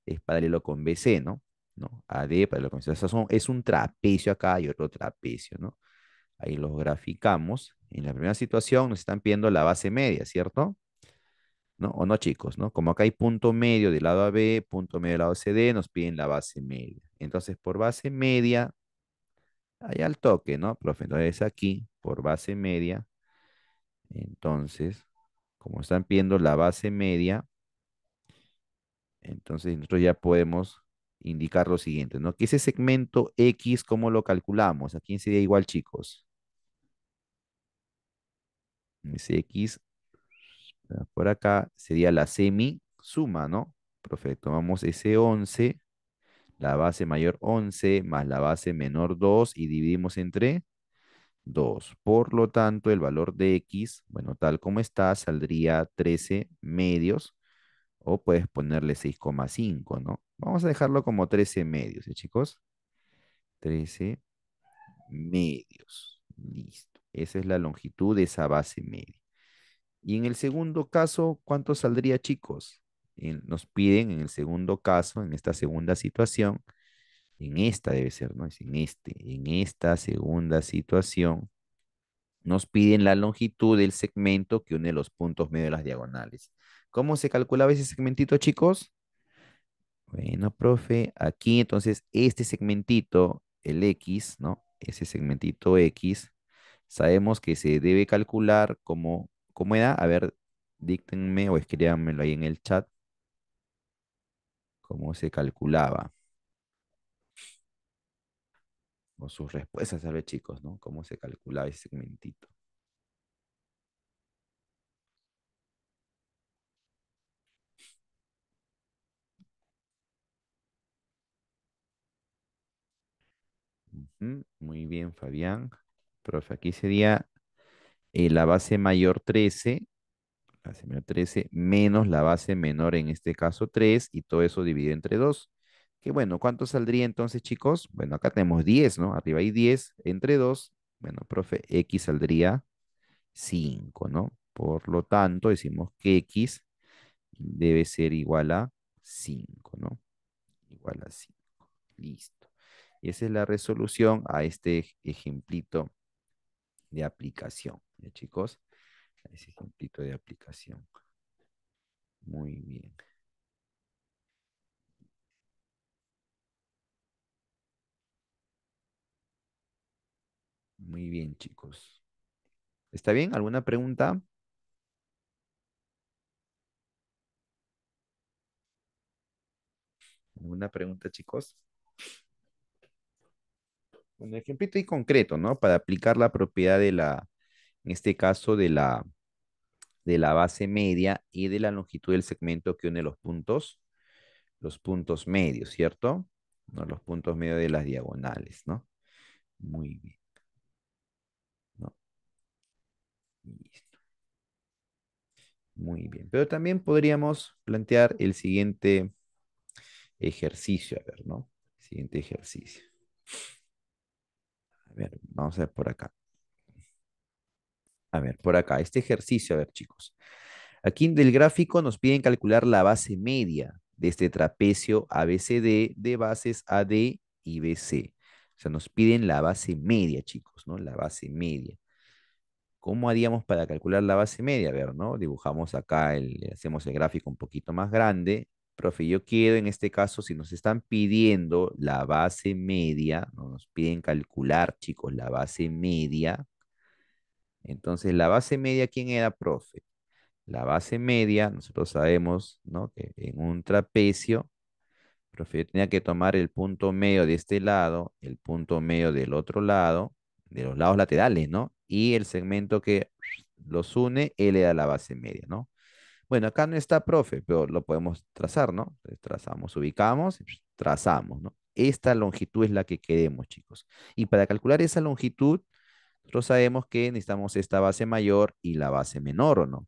es paralelo con BC, ¿no? ¿No? AD paralelo con BC. es un trapecio acá y otro trapecio, ¿no? Ahí los graficamos. En la primera situación nos están pidiendo la base media, ¿cierto? O no chicos, ¿no? Como acá hay punto medio del lado AB, punto medio del lado CD, nos piden la base media. Entonces, por base media, allá al toque, ¿no? Profe, entonces aquí, por base media, entonces, como están pidiendo la base media, entonces nosotros ya podemos indicar lo siguiente, ¿no? Que ese segmento X, ¿cómo lo calculamos? aquí quién sería igual, chicos? Ese X Ah, por acá sería la semi suma ¿no? Profe, tomamos ese 11, la base mayor 11 más la base menor 2 y dividimos entre 2. Por lo tanto, el valor de x, bueno, tal como está, saldría 13 medios o puedes ponerle 6,5, ¿no? Vamos a dejarlo como 13 medios, ¿eh, chicos? 13 medios. Listo. Esa es la longitud de esa base media. Y en el segundo caso, ¿cuánto saldría, chicos? nos piden en el segundo caso, en esta segunda situación, en esta debe ser, ¿no? Es en este, en esta segunda situación, nos piden la longitud del segmento que une los puntos medio de las diagonales. ¿Cómo se calculaba ese segmentito, chicos? Bueno, profe, aquí entonces este segmentito, el X, ¿no? Ese segmentito X, sabemos que se debe calcular como ¿Cómo era? A ver, díctenme o escríbanmelo ahí en el chat. ¿Cómo se calculaba? O sus respuestas a chicos, ¿no? ¿Cómo se calculaba ese segmentito? Muy bien, Fabián. Profe, aquí sería eh, la base mayor 13, la base mayor 13 menos la base menor, en este caso 3, y todo eso dividido entre 2. Que bueno, ¿cuánto saldría entonces, chicos? Bueno, acá tenemos 10, ¿no? Arriba hay 10 entre 2. Bueno, profe, X saldría 5, ¿no? Por lo tanto, decimos que X debe ser igual a 5, ¿no? Igual a 5. Listo. Y esa es la resolución a este ejemplito de aplicación. ¿Ya chicos? Ese ejemplito de aplicación. Muy bien. Muy bien, chicos. ¿Está bien? ¿Alguna pregunta? ¿Alguna pregunta, chicos? Un ejemplito y concreto, ¿no? Para aplicar la propiedad de la, en este caso de la, de la base media y de la longitud del segmento que une los puntos, los puntos medios, ¿cierto? No, los puntos medios de las diagonales, ¿no? Muy bien. Listo. Muy bien. Pero también podríamos plantear el siguiente ejercicio, a ver, ¿no? Siguiente ejercicio. A ver, vamos a ver por acá. A ver, por acá, este ejercicio, a ver chicos. Aquí del gráfico nos piden calcular la base media de este trapecio ABCD de bases AD y BC. O sea, nos piden la base media, chicos, ¿no? La base media. ¿Cómo haríamos para calcular la base media? A ver, ¿no? Dibujamos acá, hacemos el gráfico un poquito más grande. Profe, yo quiero en este caso, si nos están pidiendo la base media, ¿no? nos piden calcular, chicos, la base media. Entonces, la base media, ¿quién era, profe? La base media, nosotros sabemos, ¿no? Que en un trapecio, profe, tenía que tomar el punto medio de este lado, el punto medio del otro lado, de los lados laterales, ¿no? Y el segmento que los une, él era la base media, ¿no? Bueno, acá no está, profe, pero lo podemos trazar, ¿no? trazamos, ubicamos, trazamos, ¿no? Esta longitud es la que queremos, chicos. Y para calcular esa longitud, nosotros sabemos que necesitamos esta base mayor y la base menor, ¿o no?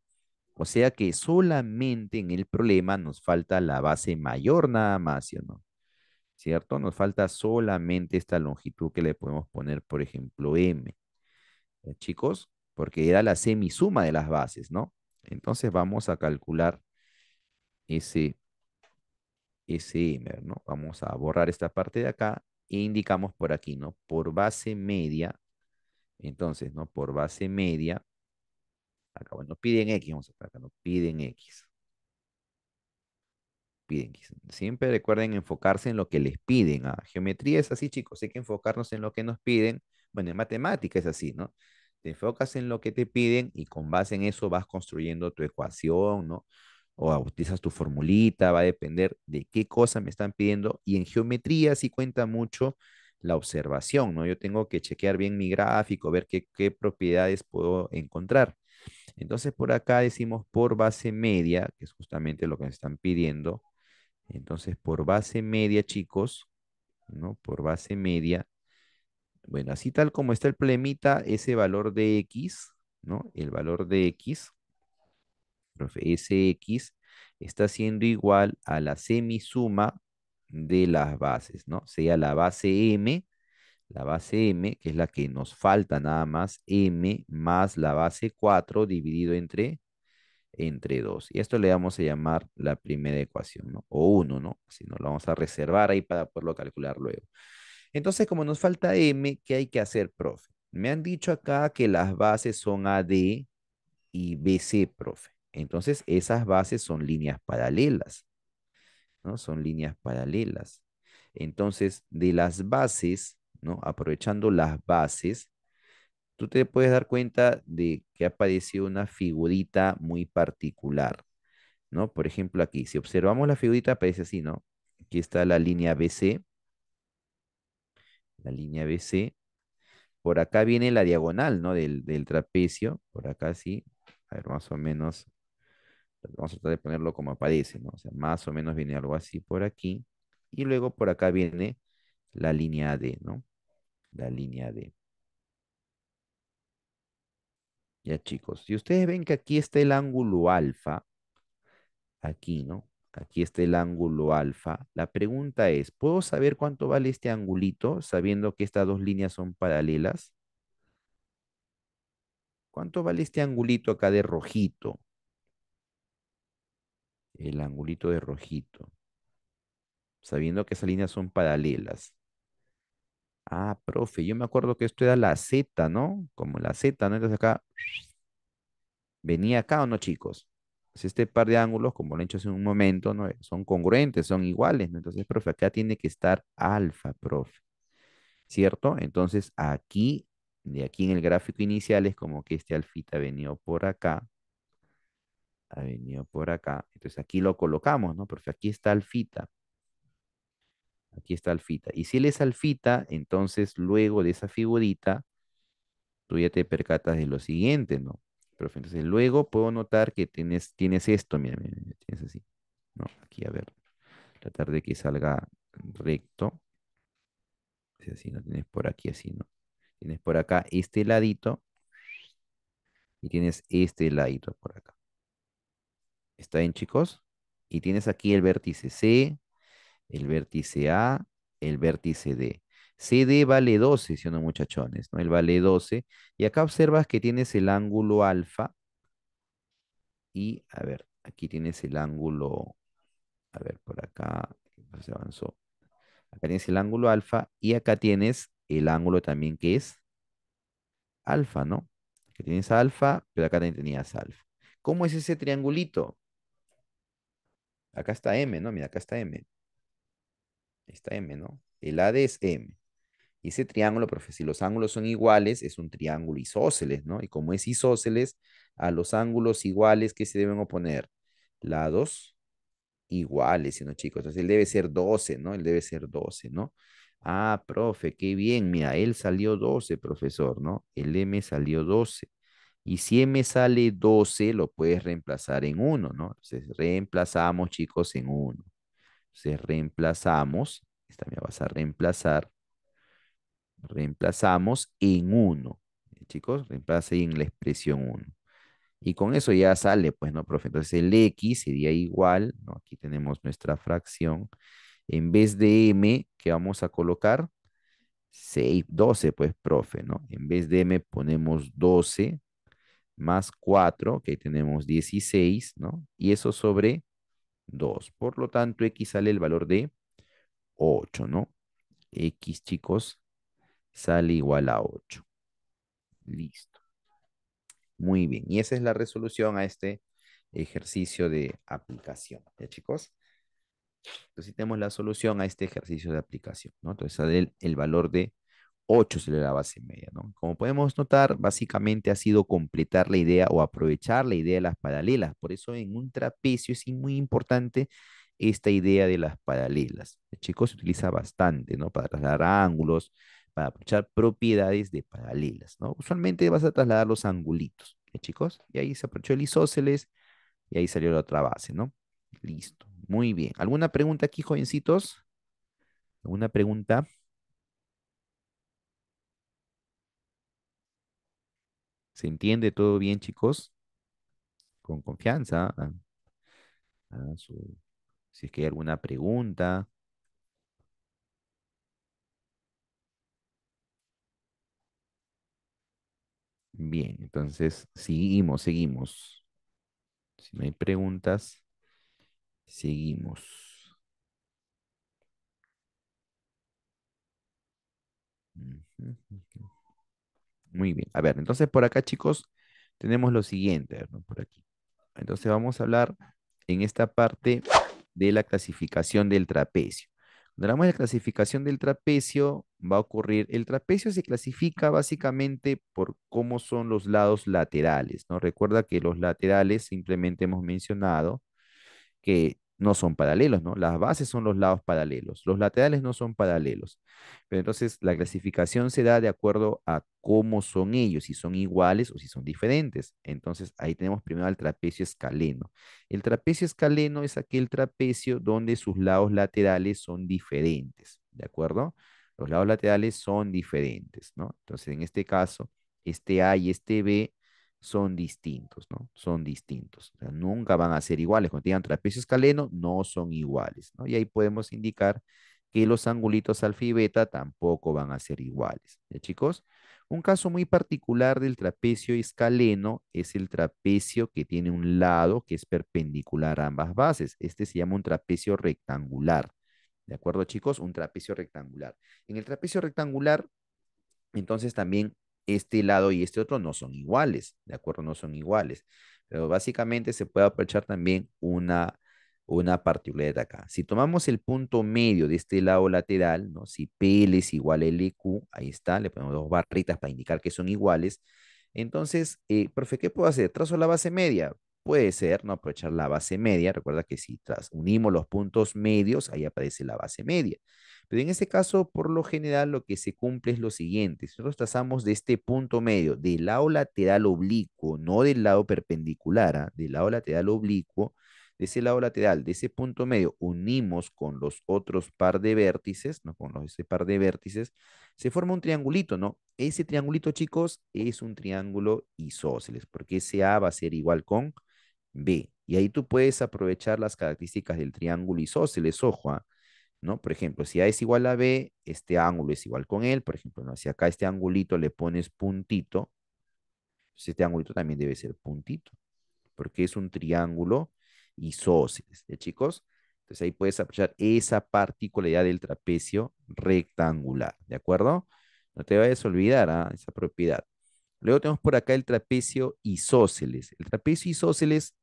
O sea que solamente en el problema nos falta la base mayor nada más, no? ¿Cierto? Nos falta solamente esta longitud que le podemos poner, por ejemplo, m. chicos, porque era la semisuma de las bases, ¿no? Entonces vamos a calcular ese, ese m, ¿no? Vamos a borrar esta parte de acá e indicamos por aquí, ¿no? Por base media entonces, ¿no? Por base media, acá, bueno, piden X, vamos a ver acá, ¿no? Piden X. Piden X. Siempre recuerden enfocarse en lo que les piden. a ah, Geometría es así, chicos, hay que enfocarnos en lo que nos piden. Bueno, en matemática es así, ¿no? Te enfocas en lo que te piden y con base en eso vas construyendo tu ecuación, ¿no? o utilizas tu formulita, va a depender de qué cosa me están pidiendo. Y en geometría sí cuenta mucho la observación, ¿no? Yo tengo que chequear bien mi gráfico, ver qué, qué propiedades puedo encontrar. Entonces, por acá decimos por base media, que es justamente lo que me están pidiendo. Entonces, por base media, chicos, ¿no? Por base media. Bueno, así tal como está el plemita, ese valor de X, ¿no? El valor de X, profe, ese X está siendo igual a la semisuma de las bases, ¿no? Sería la base M, la base M, que es la que nos falta nada más, M más la base 4 dividido entre, entre 2. Y esto le vamos a llamar la primera ecuación, ¿no? O 1, ¿no? Si no, lo vamos a reservar ahí para poderlo calcular luego. Entonces, como nos falta M, ¿qué hay que hacer, profe? Me han dicho acá que las bases son AD y BC, profe. Entonces, esas bases son líneas paralelas. Son líneas paralelas. Entonces, de las bases, ¿no? Aprovechando las bases, tú te puedes dar cuenta de que ha aparecido una figurita muy particular, ¿no? Por ejemplo, aquí, si observamos la figurita, aparece así, ¿no? Aquí está la línea BC, la línea BC. Por acá viene la diagonal, ¿no? Del, del trapecio, por acá sí, a ver, más o menos vamos a tratar de ponerlo como aparece, ¿no? O sea, más o menos viene algo así por aquí. Y luego por acá viene la línea D, ¿no? La línea D. Ya chicos, si ustedes ven que aquí está el ángulo alfa, aquí, ¿no? Aquí está el ángulo alfa. La pregunta es, ¿puedo saber cuánto vale este angulito sabiendo que estas dos líneas son paralelas? ¿Cuánto vale este angulito acá de rojito? el angulito de rojito, sabiendo que esas líneas son paralelas. Ah, profe, yo me acuerdo que esto era la Z, ¿no? Como la Z, ¿no? Entonces acá, ¿venía acá o no, chicos? si pues este par de ángulos, como lo he hecho hace un momento, ¿no? son congruentes, son iguales, ¿no? Entonces, profe, acá tiene que estar alfa, profe. ¿Cierto? Entonces, aquí, de aquí en el gráfico inicial, es como que este alfita venido por acá, ha venido por acá. Entonces aquí lo colocamos, ¿no? Porque aquí está alfita. Aquí está alfita. Y si él es alfita, entonces luego de esa figurita, tú ya te percatas de lo siguiente, ¿no? Profe, entonces luego puedo notar que tienes, tienes esto, mira, mira, tienes así. No, aquí a ver. Tratar de que salga recto. Es así, no tienes por aquí así, ¿no? Tienes por acá este ladito y tienes este ladito por acá. ¿Está bien, chicos? Y tienes aquí el vértice C, el vértice A, el vértice D. CD vale 12, si no, muchachones, ¿no? el vale 12. Y acá observas que tienes el ángulo alfa. Y, a ver, aquí tienes el ángulo, a ver, por acá, se avanzó. Acá tienes el ángulo alfa y acá tienes el ángulo también que es alfa, ¿no? Que tienes alfa, pero acá también tenías alfa. ¿Cómo es ese triangulito? Acá está M, ¿no? Mira, acá está M. Está M, ¿no? El AD es M. ese triángulo, profe, si los ángulos son iguales, es un triángulo isósceles, ¿no? Y como es isósceles, a los ángulos iguales, ¿qué se deben oponer? Lados iguales, ¿no, chicos? Entonces, él debe ser 12, ¿no? Él debe ser 12, ¿no? Ah, profe, qué bien. Mira, él salió 12, profesor, ¿no? El M salió 12. Y si M sale 12, lo puedes reemplazar en 1, ¿no? Entonces, reemplazamos, chicos, en 1. Entonces, reemplazamos. Esta me vas a reemplazar. Reemplazamos en 1. chicos, reemplaza en la expresión 1. Y con eso ya sale, pues, ¿no, profe? Entonces, el X sería igual, ¿no? Aquí tenemos nuestra fracción. En vez de M, ¿qué vamos a colocar? 6, 12, pues, profe, ¿no? En vez de M ponemos 12 más 4, que ahí tenemos 16, ¿no? Y eso sobre 2. Por lo tanto, X sale el valor de 8, ¿no? X, chicos, sale igual a 8. Listo. Muy bien. Y esa es la resolución a este ejercicio de aplicación. ¿Ya, chicos? Entonces tenemos la solución a este ejercicio de aplicación, ¿no? Entonces sale el valor de 8 sería la base media, ¿no? Como podemos notar, básicamente ha sido completar la idea o aprovechar la idea de las paralelas. Por eso en un trapecio es muy importante esta idea de las paralelas. El chico se utiliza bastante, ¿no? Para trasladar ángulos, para aprovechar propiedades de paralelas, ¿no? Usualmente vas a trasladar los angulitos, ¿eh, chicos? Y ahí se aprovechó el isósceles y ahí salió la otra base, ¿no? Listo. Muy bien. ¿Alguna pregunta aquí, jovencitos? ¿Alguna pregunta? ¿Se entiende todo bien, chicos? Con confianza. Ah, ah, si es que hay alguna pregunta. Bien, entonces seguimos, seguimos. Si no hay preguntas, seguimos. Muy bien. A ver, entonces por acá, chicos, tenemos lo siguiente, por aquí. Entonces vamos a hablar en esta parte de la clasificación del trapecio. Cuando hablamos de la clasificación del trapecio, va a ocurrir, el trapecio se clasifica básicamente por cómo son los lados laterales, ¿no? Recuerda que los laterales simplemente hemos mencionado que no son paralelos, ¿no? Las bases son los lados paralelos, los laterales no son paralelos. Pero entonces la clasificación se da de acuerdo a cómo son ellos, si son iguales o si son diferentes. Entonces ahí tenemos primero el trapecio escaleno. El trapecio escaleno es aquel trapecio donde sus lados laterales son diferentes, ¿de acuerdo? Los lados laterales son diferentes, ¿no? Entonces en este caso, este A y este B son distintos, ¿no? Son distintos. O sea, nunca van a ser iguales. Cuando digan trapecio escaleno, no son iguales, ¿no? Y ahí podemos indicar que los angulitos alfa y beta tampoco van a ser iguales. ¿ya, chicos? Un caso muy particular del trapecio escaleno es el trapecio que tiene un lado que es perpendicular a ambas bases. Este se llama un trapecio rectangular. ¿De acuerdo, chicos? Un trapecio rectangular. En el trapecio rectangular, entonces también este lado y este otro no son iguales, ¿de acuerdo? No son iguales. Pero básicamente se puede aprovechar también una, una de acá. Si tomamos el punto medio de este lado lateral, ¿no? Si PL es igual a LQ, ahí está, le ponemos dos barritas para indicar que son iguales. Entonces, eh, profe, ¿qué puedo hacer? ¿Trazo la base media? Puede ser, ¿no? Aprovechar la base media. Recuerda que si tras unimos los puntos medios, ahí aparece la base media. Pero en ese caso, por lo general, lo que se cumple es lo siguiente. Si nosotros trazamos de este punto medio, del lado lateral oblicuo, no del lado perpendicular, ¿ah? del lado lateral oblicuo, de ese lado lateral, de ese punto medio, unimos con los otros par de vértices, ¿no? con los, ese par de vértices, se forma un triangulito, ¿no? Ese triangulito, chicos, es un triángulo isósceles, porque ese A va a ser igual con B. Y ahí tú puedes aprovechar las características del triángulo isósceles, ojo, ¿ah? ¿no? Por ejemplo, si A es igual a B, este ángulo es igual con él, por ejemplo, ¿no? Si acá este angulito le pones puntito, pues este angulito también debe ser puntito, porque es un triángulo isósceles, ¿eh, chicos? Entonces ahí puedes aprovechar esa particularidad del trapecio rectangular, ¿de acuerdo? No te vayas a olvidar ¿ah? esa propiedad. Luego tenemos por acá el trapecio isósceles. El trapecio isósceles,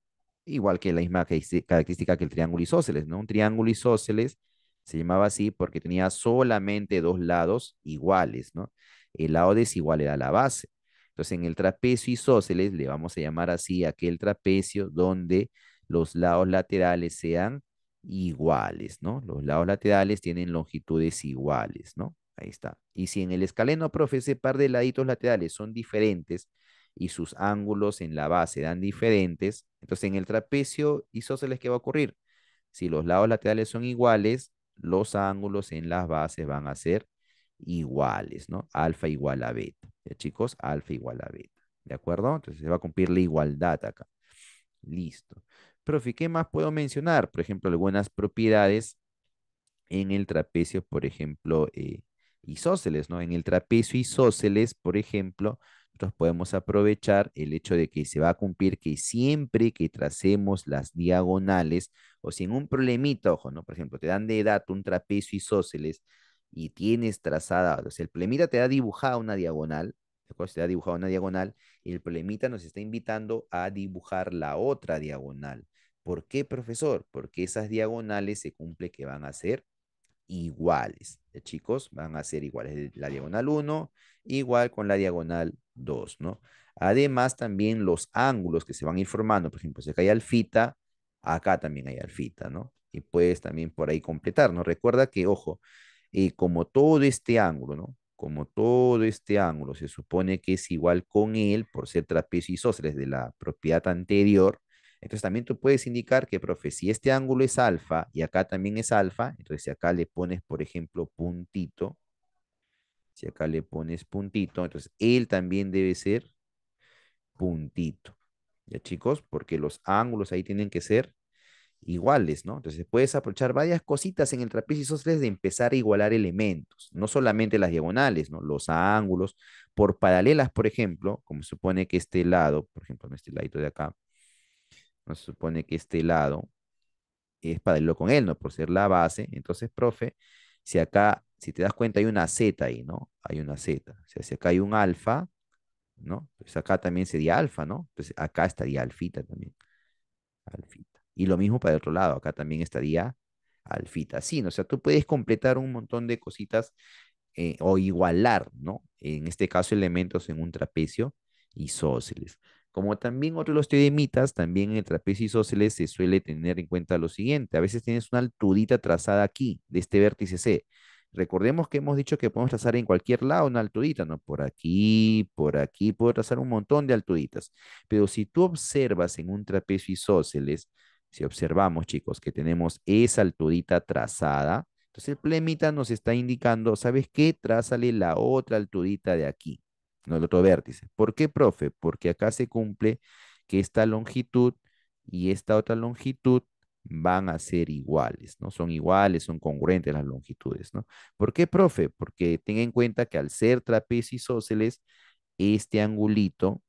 igual que la misma característica que el triángulo isósceles, ¿no? Un triángulo isósceles se llamaba así porque tenía solamente dos lados iguales, ¿no? El lado desigual era la base. Entonces, en el trapecio isósceles le vamos a llamar así aquel trapecio donde los lados laterales sean iguales, ¿no? Los lados laterales tienen longitudes iguales, ¿no? Ahí está. Y si en el escaleno, profe, ese par de laditos laterales son diferentes y sus ángulos en la base dan diferentes, entonces en el trapecio isósceles, ¿qué va a ocurrir? Si los lados laterales son iguales, los ángulos en las bases van a ser iguales, ¿no? Alfa igual a beta. ¿Ya, chicos? Alfa igual a beta. ¿De acuerdo? Entonces se va a cumplir la igualdad acá. Listo. Profe, ¿qué más puedo mencionar? Por ejemplo, algunas propiedades en el trapecio, por ejemplo, isóceles, eh, isósceles, ¿no? En el trapecio isósceles, por ejemplo, nosotros podemos aprovechar el hecho de que se va a cumplir que siempre que tracemos las diagonales, o si en un problemita, ojo, ¿no? Por ejemplo, te dan de edad un trapecio isósceles y tienes trazada, o sea, el problemita te da dibujada una diagonal, ¿de acuerdo? Se te da dibujada una diagonal, y el problemita nos está invitando a dibujar la otra diagonal. ¿Por qué, profesor? Porque esas diagonales se cumple que van a ser iguales. chicos, van a ser iguales la diagonal 1, igual con la diagonal 2, ¿no? Además, también los ángulos que se van a ir formando, por ejemplo, si acá hay alfita, acá también hay alfita, ¿no? Y puedes también por ahí completar, ¿no? Recuerda que, ojo, eh, como todo este ángulo, ¿no? Como todo este ángulo se supone que es igual con él por ser trapecio isósceles de la propiedad anterior, entonces también tú puedes indicar que, profe, si este ángulo es alfa y acá también es alfa, entonces si acá le pones, por ejemplo, puntito, si acá le pones puntito, entonces él también debe ser puntito. ¿Ya chicos? Porque los ángulos ahí tienen que ser iguales, ¿no? Entonces puedes aprovechar varias cositas en el trapecio isósceles de empezar a igualar elementos, no solamente las diagonales, ¿no? Los ángulos por paralelas, por ejemplo, como supone que este lado, por ejemplo, este ladito de acá, no se supone que este lado es paralelo con él, ¿no? Por ser la base. Entonces, profe, si acá, si te das cuenta, hay una Z ahí, ¿no? Hay una Z. O sea, si acá hay un alfa, ¿no? Pues acá también sería alfa, ¿no? Entonces, pues acá estaría alfita también. Alfita. Y lo mismo para el otro lado, acá también estaría alfita. Sí, ¿no? o sea, tú puedes completar un montón de cositas eh, o igualar, ¿no? En este caso, elementos en un trapecio isósceles. Como también otro de los teodemitas, también en el trapecio isósceles se suele tener en cuenta lo siguiente. A veces tienes una altudita trazada aquí, de este vértice C. Recordemos que hemos dicho que podemos trazar en cualquier lado una altudita, ¿no? Por aquí, por aquí, puedo trazar un montón de altuditas. Pero si tú observas en un trapecio isósceles, si observamos, chicos, que tenemos esa altudita trazada, entonces el plemita nos está indicando, ¿sabes qué? Trázale la otra altudita de aquí no el otro vértice. ¿Por qué, profe? Porque acá se cumple que esta longitud y esta otra longitud van a ser iguales, ¿no? Son iguales, son congruentes las longitudes, ¿no? ¿Por qué, profe? Porque tenga en cuenta que al ser trapecio este angulito,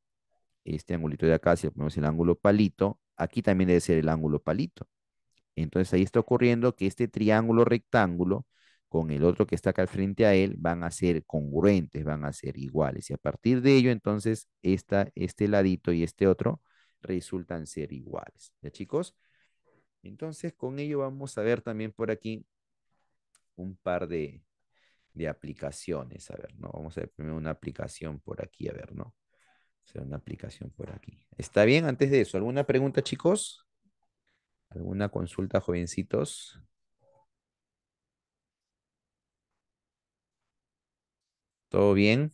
este angulito de acá, si ponemos el ángulo palito, aquí también debe ser el ángulo palito. Entonces ahí está ocurriendo que este triángulo rectángulo con el otro que está acá al frente a él van a ser congruentes, van a ser iguales. Y a partir de ello, entonces, esta, este ladito y este otro resultan ser iguales. ¿Ya chicos? Entonces, con ello vamos a ver también por aquí un par de, aplicaciones. A ver, ¿no? Vamos a ver primero una aplicación por aquí, a ver, ¿no? Hacer una aplicación por aquí. ¿Está bien? Antes de eso, ¿alguna pregunta, chicos? ¿Alguna consulta, jovencitos? ¿Todo bien?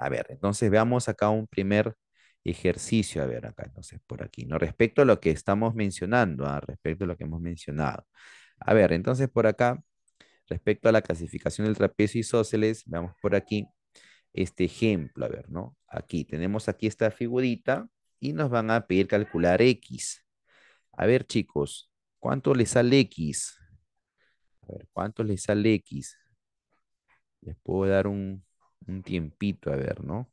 a ver, entonces veamos acá un primer ejercicio, a ver acá, entonces por aquí, ¿no? Respecto a lo que estamos mencionando, ah, respecto a lo que hemos mencionado. A ver, entonces por acá, respecto a la clasificación del trapecio isósceles, veamos por aquí este ejemplo, a ver, ¿no? Aquí tenemos aquí esta figurita y nos van a pedir calcular X. A ver, chicos, ¿cuánto le sale X? A ver, ¿cuánto le sale X? Les puedo dar un, un tiempito, a ver, ¿no?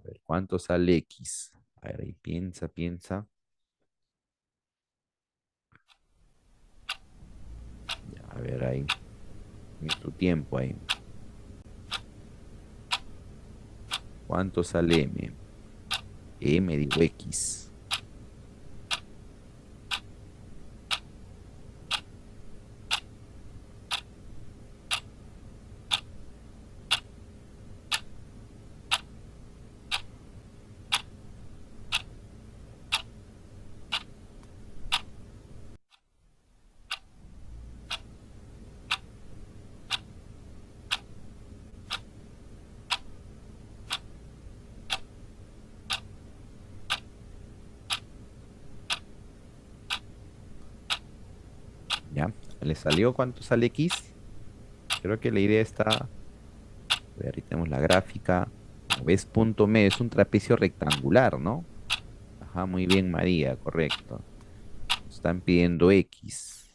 A ver, ¿cuánto sale X? A ver, ahí piensa, piensa. Ya, a ver, ahí. Tu tiempo ahí. ¿Cuánto sale M? M digo X. cuánto sale X. Creo que la idea está... ahorita tenemos la gráfica. ves, punto medio. Es un trapecio rectangular, ¿no? Ajá, muy bien, María, correcto. están pidiendo X.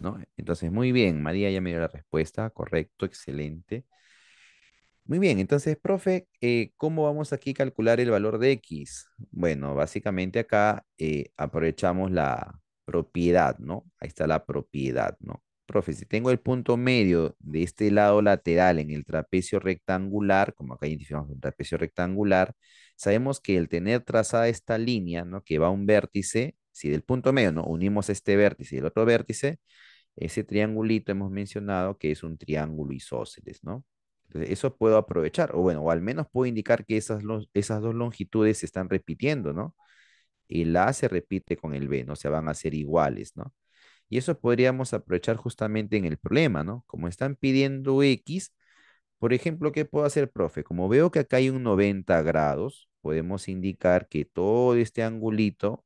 ¿No? Entonces, muy bien, María ya me dio la respuesta. Correcto, excelente. Muy bien, entonces, profe, eh, ¿cómo vamos aquí a calcular el valor de X? Bueno, básicamente acá eh, aprovechamos la, propiedad, ¿no? Ahí está la propiedad, ¿no? Profe, si tengo el punto medio de este lado lateral en el trapecio rectangular, como acá identificamos un trapecio rectangular, sabemos que el tener trazada esta línea, ¿no? Que va a un vértice, si del punto medio, ¿no? Unimos este vértice y el otro vértice, ese triangulito hemos mencionado que es un triángulo isósceles, ¿no? Entonces, eso puedo aprovechar, o bueno, o al menos puedo indicar que esas dos longitudes se están repitiendo, ¿no? el A se repite con el B, ¿no? O sea, van a ser iguales, ¿no? Y eso podríamos aprovechar justamente en el problema, ¿no? Como están pidiendo X, por ejemplo, ¿qué puedo hacer, profe? Como veo que acá hay un 90 grados, podemos indicar que todo este angulito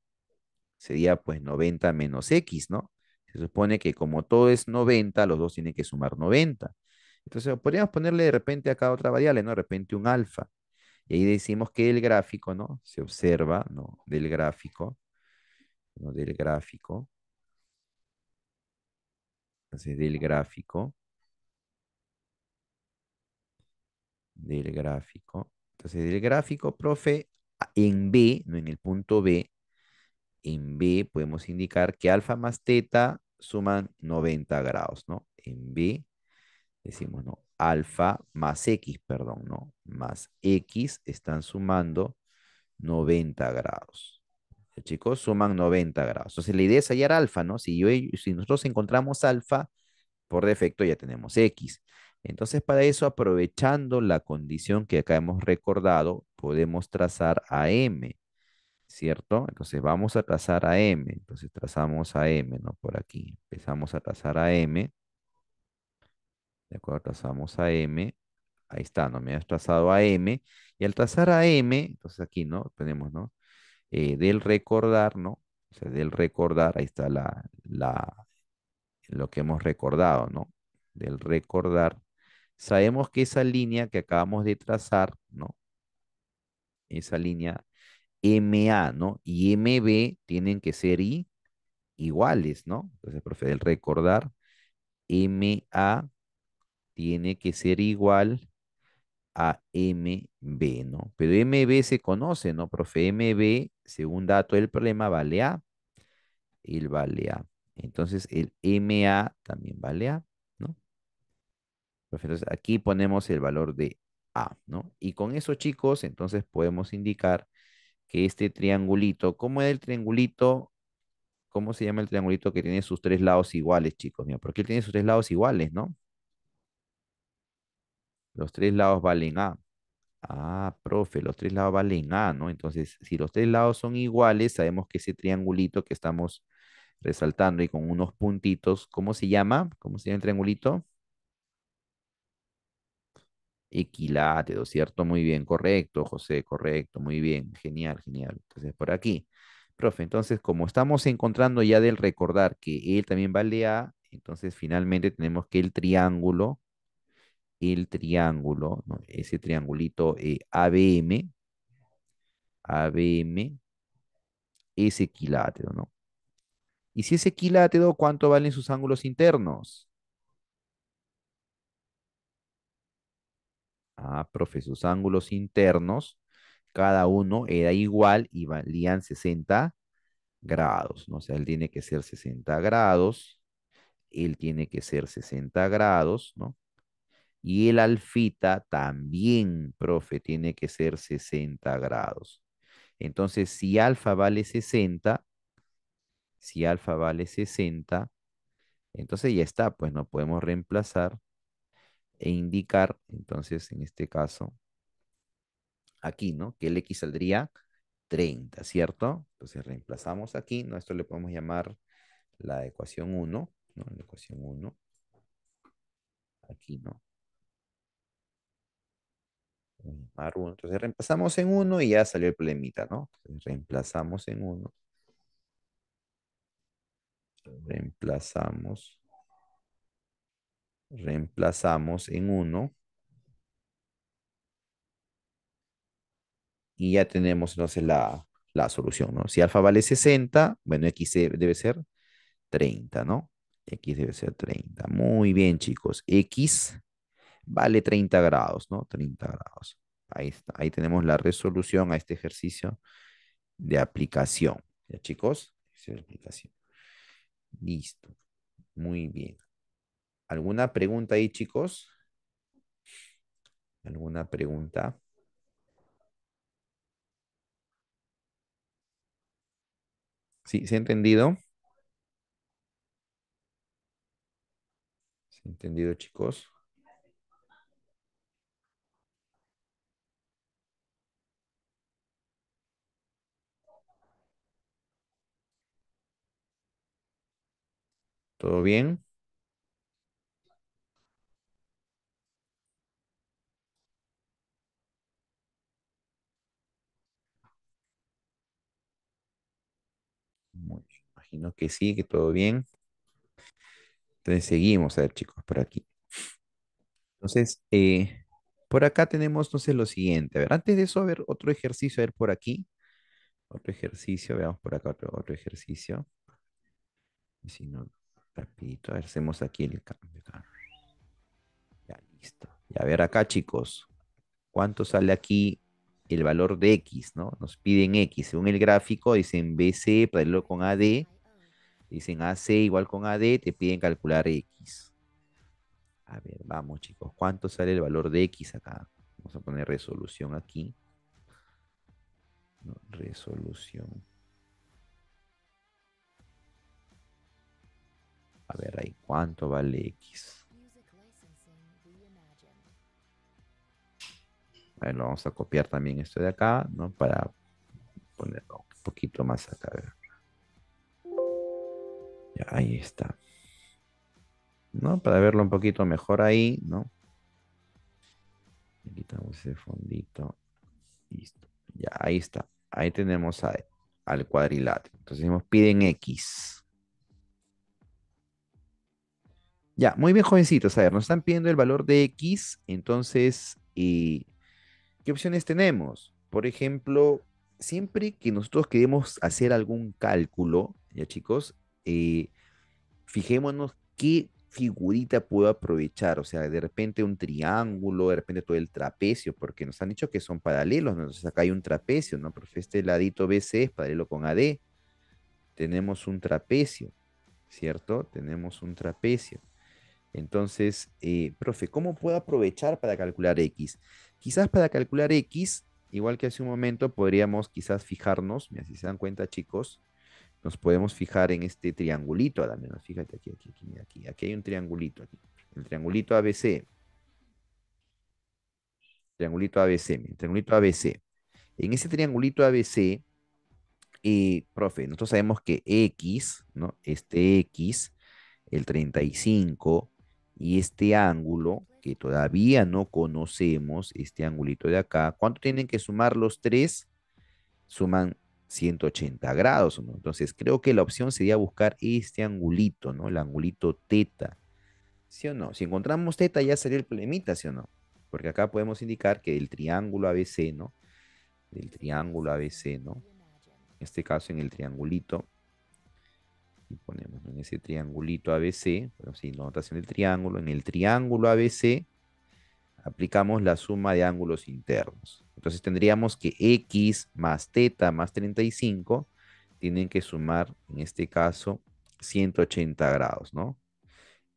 sería pues 90 menos X, ¿no? Se supone que como todo es 90, los dos tienen que sumar 90. Entonces, podríamos ponerle de repente acá otra variable, ¿no? De repente un alfa. Y ahí decimos que el gráfico, ¿no? Se observa, ¿no? Del gráfico, ¿no? Del gráfico. Entonces, del gráfico. Del gráfico. Entonces, del gráfico, profe, en B, ¿no? En el punto B, en B podemos indicar que alfa más teta suman 90 grados, ¿no? En B decimos, no, alfa más x, perdón, ¿no? Más x están sumando 90 grados. chicos suman 90 grados. Entonces la idea es hallar alfa, ¿no? Si, yo, si nosotros encontramos alfa, por defecto ya tenemos x. Entonces para eso, aprovechando la condición que acá hemos recordado, podemos trazar a m, ¿cierto? Entonces vamos a trazar a m. Entonces trazamos a m, ¿no? Por aquí. Empezamos a trazar a m. ¿De acuerdo? Trazamos a M. Ahí está, ¿no? Me has trazado a M. Y al trazar a M, entonces aquí, ¿no? Tenemos, ¿no? Eh, del recordar, ¿no? O sea, del recordar, ahí está la, la, lo que hemos recordado, ¿no? Del recordar. Sabemos que esa línea que acabamos de trazar, ¿no? Esa línea MA, ¿no? Y MB tienen que ser iguales, ¿no? Entonces, profe, del recordar, MA tiene que ser igual a MB, ¿no? Pero MB se conoce, ¿no, profe? MB, según dato del problema, vale A. El vale A. Entonces, el MA también vale A, ¿no? Entonces, aquí ponemos el valor de A, ¿no? Y con eso, chicos, entonces podemos indicar que este triangulito, ¿cómo es el triangulito? ¿Cómo se llama el triangulito que tiene sus tres lados iguales, chicos? Mira, porque él tiene sus tres lados iguales, ¿no? Los tres lados valen A. Ah, profe, los tres lados valen A, ¿no? Entonces, si los tres lados son iguales, sabemos que ese triangulito que estamos resaltando y con unos puntitos, ¿cómo se llama? ¿Cómo se llama el triangulito? Equilátero, ¿cierto? Muy bien, correcto, José, correcto, muy bien, genial, genial. Entonces, por aquí. Profe, entonces, como estamos encontrando ya del recordar que él también vale A, entonces finalmente tenemos que el triángulo el triángulo, ¿no? ese triangulito eh, ABM, ABM es equilátero, ¿no? Y si es equilátero, ¿cuánto valen sus ángulos internos? Ah, profe, sus ángulos internos, cada uno era igual y valían 60 grados, ¿no? O sea, él tiene que ser 60 grados, él tiene que ser 60 grados, ¿no? Y el alfita también, profe, tiene que ser 60 grados. Entonces, si alfa vale 60, si alfa vale 60, entonces ya está, pues no podemos reemplazar e indicar, entonces en este caso, aquí, ¿no? Que el X saldría 30, ¿cierto? Entonces reemplazamos aquí, ¿no? Esto le podemos llamar la ecuación 1, ¿no? La ecuación 1. Aquí, ¿no? Entonces reemplazamos en 1 y ya salió el problemita, ¿no? Entonces, reemplazamos en 1. Reemplazamos. Reemplazamos en 1. Y ya tenemos entonces la, la solución, ¿no? Si alfa vale 60, bueno, x debe ser 30, ¿no? X debe ser 30. Muy bien, chicos. X vale 30 grados, ¿no? 30 grados. Ahí está. Ahí tenemos la resolución a este ejercicio de aplicación. ¿Ya, chicos? de aplicación. Listo. Muy bien. ¿Alguna pregunta ahí, chicos? ¿Alguna pregunta? ¿Sí? ¿Se ha entendido? ¿Se ha entendido, chicos? ¿Todo bien? Muy Imagino que sí, que todo bien. Entonces seguimos, a ver chicos, por aquí. Entonces, eh, por acá tenemos entonces lo siguiente. A ver, antes de eso, a ver otro ejercicio, a ver por aquí. Otro ejercicio, veamos por acá otro, otro ejercicio. Si no, rapidito a ver, hacemos aquí el cambio. Ya listo. Y a ver acá, chicos, ¿cuánto sale aquí el valor de X, no? Nos piden X. Según el gráfico, dicen BC paralelo con AD. Dicen AC igual con AD, te piden calcular X. A ver, vamos, chicos. ¿Cuánto sale el valor de X acá? Vamos a poner resolución aquí. resolución. A ver ahí, ¿cuánto vale X? Bueno, vamos a copiar también esto de acá, ¿no? Para ponerlo un poquito más acá. Ya, ahí está. ¿No? Para verlo un poquito mejor ahí, ¿no? quitamos ese fondito. Listo. Ya, ahí está. Ahí tenemos al cuadrilátero. Entonces nos piden X. Ya, muy bien, jovencitos. A ver, nos están pidiendo el valor de X. Entonces, eh, ¿qué opciones tenemos? Por ejemplo, siempre que nosotros queremos hacer algún cálculo, ya chicos, eh, fijémonos qué figurita puedo aprovechar, o sea, de repente un triángulo, de repente todo el trapecio, porque nos han dicho que son paralelos, ¿no? entonces acá hay un trapecio, ¿no? Porque este ladito BC es paralelo con AD. Tenemos un trapecio, ¿cierto? Tenemos un trapecio. Entonces, eh, profe, ¿cómo puedo aprovechar para calcular X? Quizás para calcular X, igual que hace un momento, podríamos quizás fijarnos, mira, si se dan cuenta, chicos, nos podemos fijar en este triangulito, al menos, fíjate aquí, aquí, aquí, aquí, aquí hay un triangulito, el triangulito ABC. Triangulito ABC, triangulito ABC. En ese triangulito ABC, eh, profe, nosotros sabemos que X, ¿no? Este X, el 35, y este ángulo, que todavía no conocemos, este angulito de acá, ¿cuánto tienen que sumar los tres? Suman 180 grados, ¿no? Entonces creo que la opción sería buscar este angulito, ¿no? El angulito teta. ¿Sí o no? Si encontramos teta ya sería el problemita, ¿sí o no? Porque acá podemos indicar que el triángulo ABC, ¿no? Del triángulo ABC, ¿no? En este caso en el triangulito ponemos en ese triangulito ABC, pero sí, notación del triángulo, en el triángulo ABC aplicamos la suma de ángulos internos. Entonces tendríamos que X más teta más 35 tienen que sumar, en este caso, 180 grados, ¿no?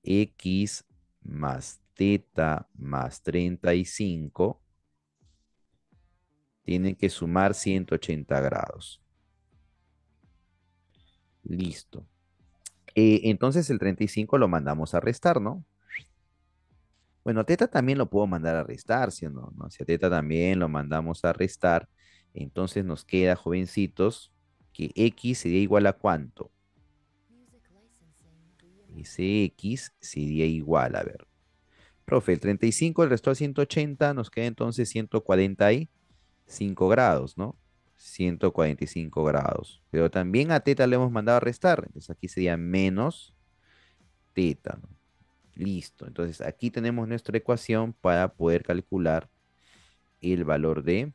X más teta más 35 tienen que sumar 180 grados. Listo. Eh, entonces el 35 lo mandamos a restar, ¿no? Bueno, Teta también lo puedo mandar a restar, ¿sí no? ¿No? Si a Teta también lo mandamos a restar, entonces nos queda, jovencitos, que X sería igual a cuánto. Ese X sería igual, a ver. Profe, el 35 el resto a 180, nos queda entonces 145 grados, ¿no? 145 grados. Pero también a teta le hemos mandado a restar. Entonces aquí sería menos teta. Listo. Entonces aquí tenemos nuestra ecuación para poder calcular el valor de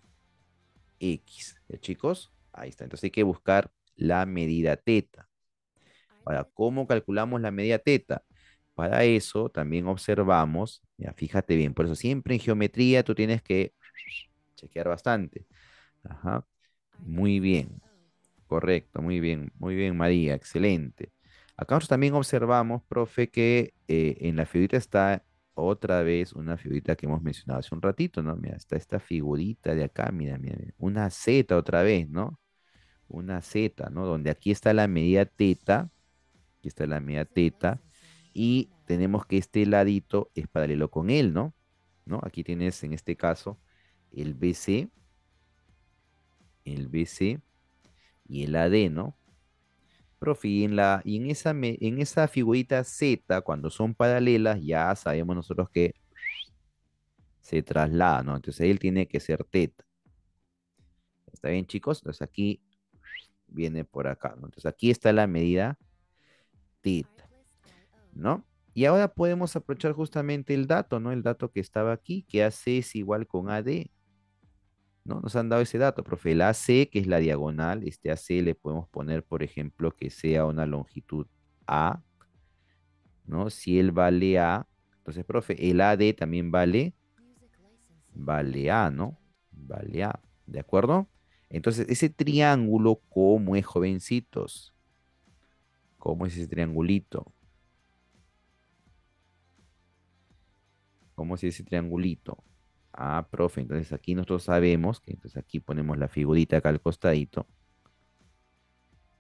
x. ¿Ya, chicos? Ahí está. Entonces hay que buscar la medida teta. Ahora, ¿cómo calculamos la medida teta? Para eso también observamos, ya, fíjate bien, por eso siempre en geometría tú tienes que chequear bastante. Ajá. Muy bien. Correcto, muy bien. Muy bien, María. Excelente. Acá nosotros también observamos, profe, que eh, en la figurita está otra vez una figurita que hemos mencionado hace un ratito, ¿no? Mira, está esta figurita de acá, mira, mira, una Z otra vez, ¿no? Una Z, ¿no? Donde aquí está la media teta, aquí está la media teta, y tenemos que este ladito es paralelo con él, ¿no? ¿No? Aquí tienes en este caso el BC el BC y el AD, ¿no? Profe, y en, esa, en esa figurita Z, cuando son paralelas, ya sabemos nosotros que se traslada, ¿no? Entonces él tiene que ser teta. ¿Está bien, chicos? Entonces aquí viene por acá, Entonces aquí está la medida teta, ¿no? Y ahora podemos aprovechar justamente el dato, ¿no? El dato que estaba aquí, que AC es igual con AD ¿no? Nos han dado ese dato, profe. El AC, que es la diagonal, este AC le podemos poner, por ejemplo, que sea una longitud A, ¿no? Si él vale A, entonces, profe, el AD también vale, vale A, ¿no? Vale A, ¿de acuerdo? Entonces, ese triángulo, ¿cómo es, jovencitos? ¿Cómo es ese triangulito? ¿Cómo es ese triangulito? Ah, profe, entonces aquí nosotros sabemos que entonces aquí ponemos la figurita acá al costadito.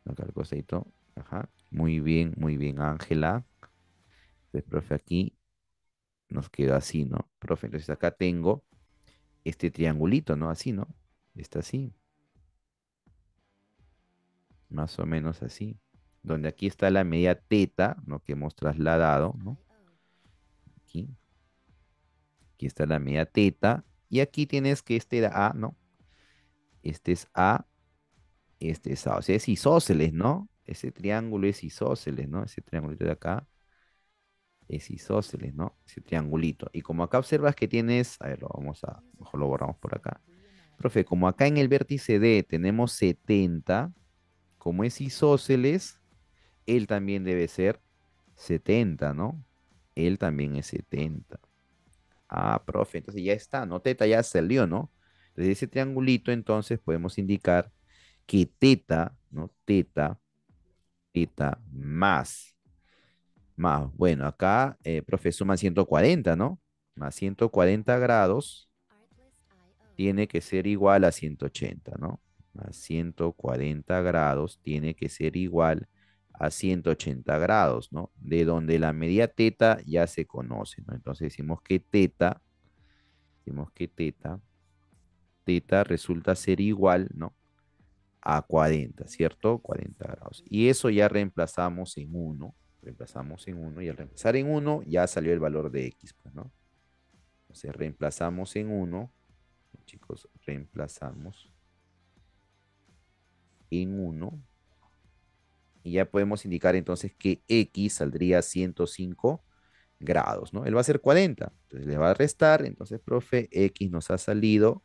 Acá al costadito. Ajá. Muy bien, muy bien, Ángela. Entonces, profe, aquí nos queda así, ¿no? Profe, entonces acá tengo este triangulito, ¿no? Así, ¿no? Está así. Más o menos así. Donde aquí está la media teta, ¿no? Que hemos trasladado, ¿no? Aquí. Aquí está la media teta. Y aquí tienes que este era A, ¿no? Este es A. Este es A. O sea, es isósceles, ¿no? Ese triángulo es isósceles, ¿no? Ese triangulito de acá es isósceles, ¿no? Ese triangulito. Y como acá observas que tienes, a ver, lo vamos a, mejor lo borramos por acá. Profe, como acá en el vértice D tenemos 70, como es isósceles, él también debe ser 70, ¿no? Él también es 70. Ah, profe, entonces ya está, no teta ya salió, ¿no? Desde ese triangulito entonces podemos indicar que teta, ¿no? Teta, teta más. Más, bueno, acá, eh, profe, suma 140, ¿no? Más 140 grados tiene que ser igual a 180, ¿no? Más 140 grados tiene que ser igual a 180 grados, ¿no? De donde la media teta ya se conoce, ¿no? Entonces decimos que teta, decimos que teta, teta resulta ser igual, ¿no? A 40, ¿cierto? 40 grados. Y eso ya reemplazamos en 1, reemplazamos en 1 y al reemplazar en 1 ya salió el valor de X, pues, ¿no? Entonces reemplazamos en 1, chicos, reemplazamos en 1 y ya podemos indicar entonces que X saldría 105 grados, ¿no? Él va a ser 40, entonces le va a restar, entonces, profe, X nos ha salido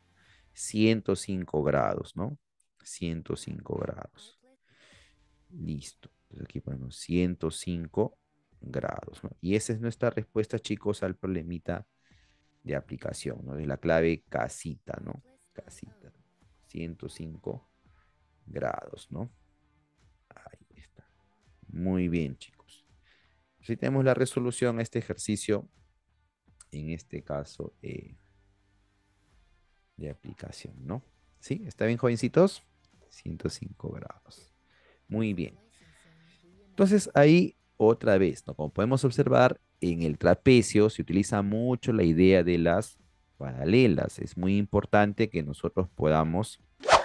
105 grados, ¿no? 105 grados. Listo. Entonces pues aquí ponemos 105 grados, ¿no? Y esa es nuestra respuesta, chicos, al problemita de aplicación, ¿no? Es la clave casita, ¿no? Casita. 105 grados, ¿no? Muy bien, chicos. Si tenemos la resolución a este ejercicio, en este caso, eh, de aplicación, ¿no? ¿Sí? ¿Está bien, jovencitos? 105 grados. Muy bien. Entonces, ahí otra vez, Como podemos observar, en el trapecio se utiliza mucho la idea de las paralelas. Es muy importante que nosotros podamos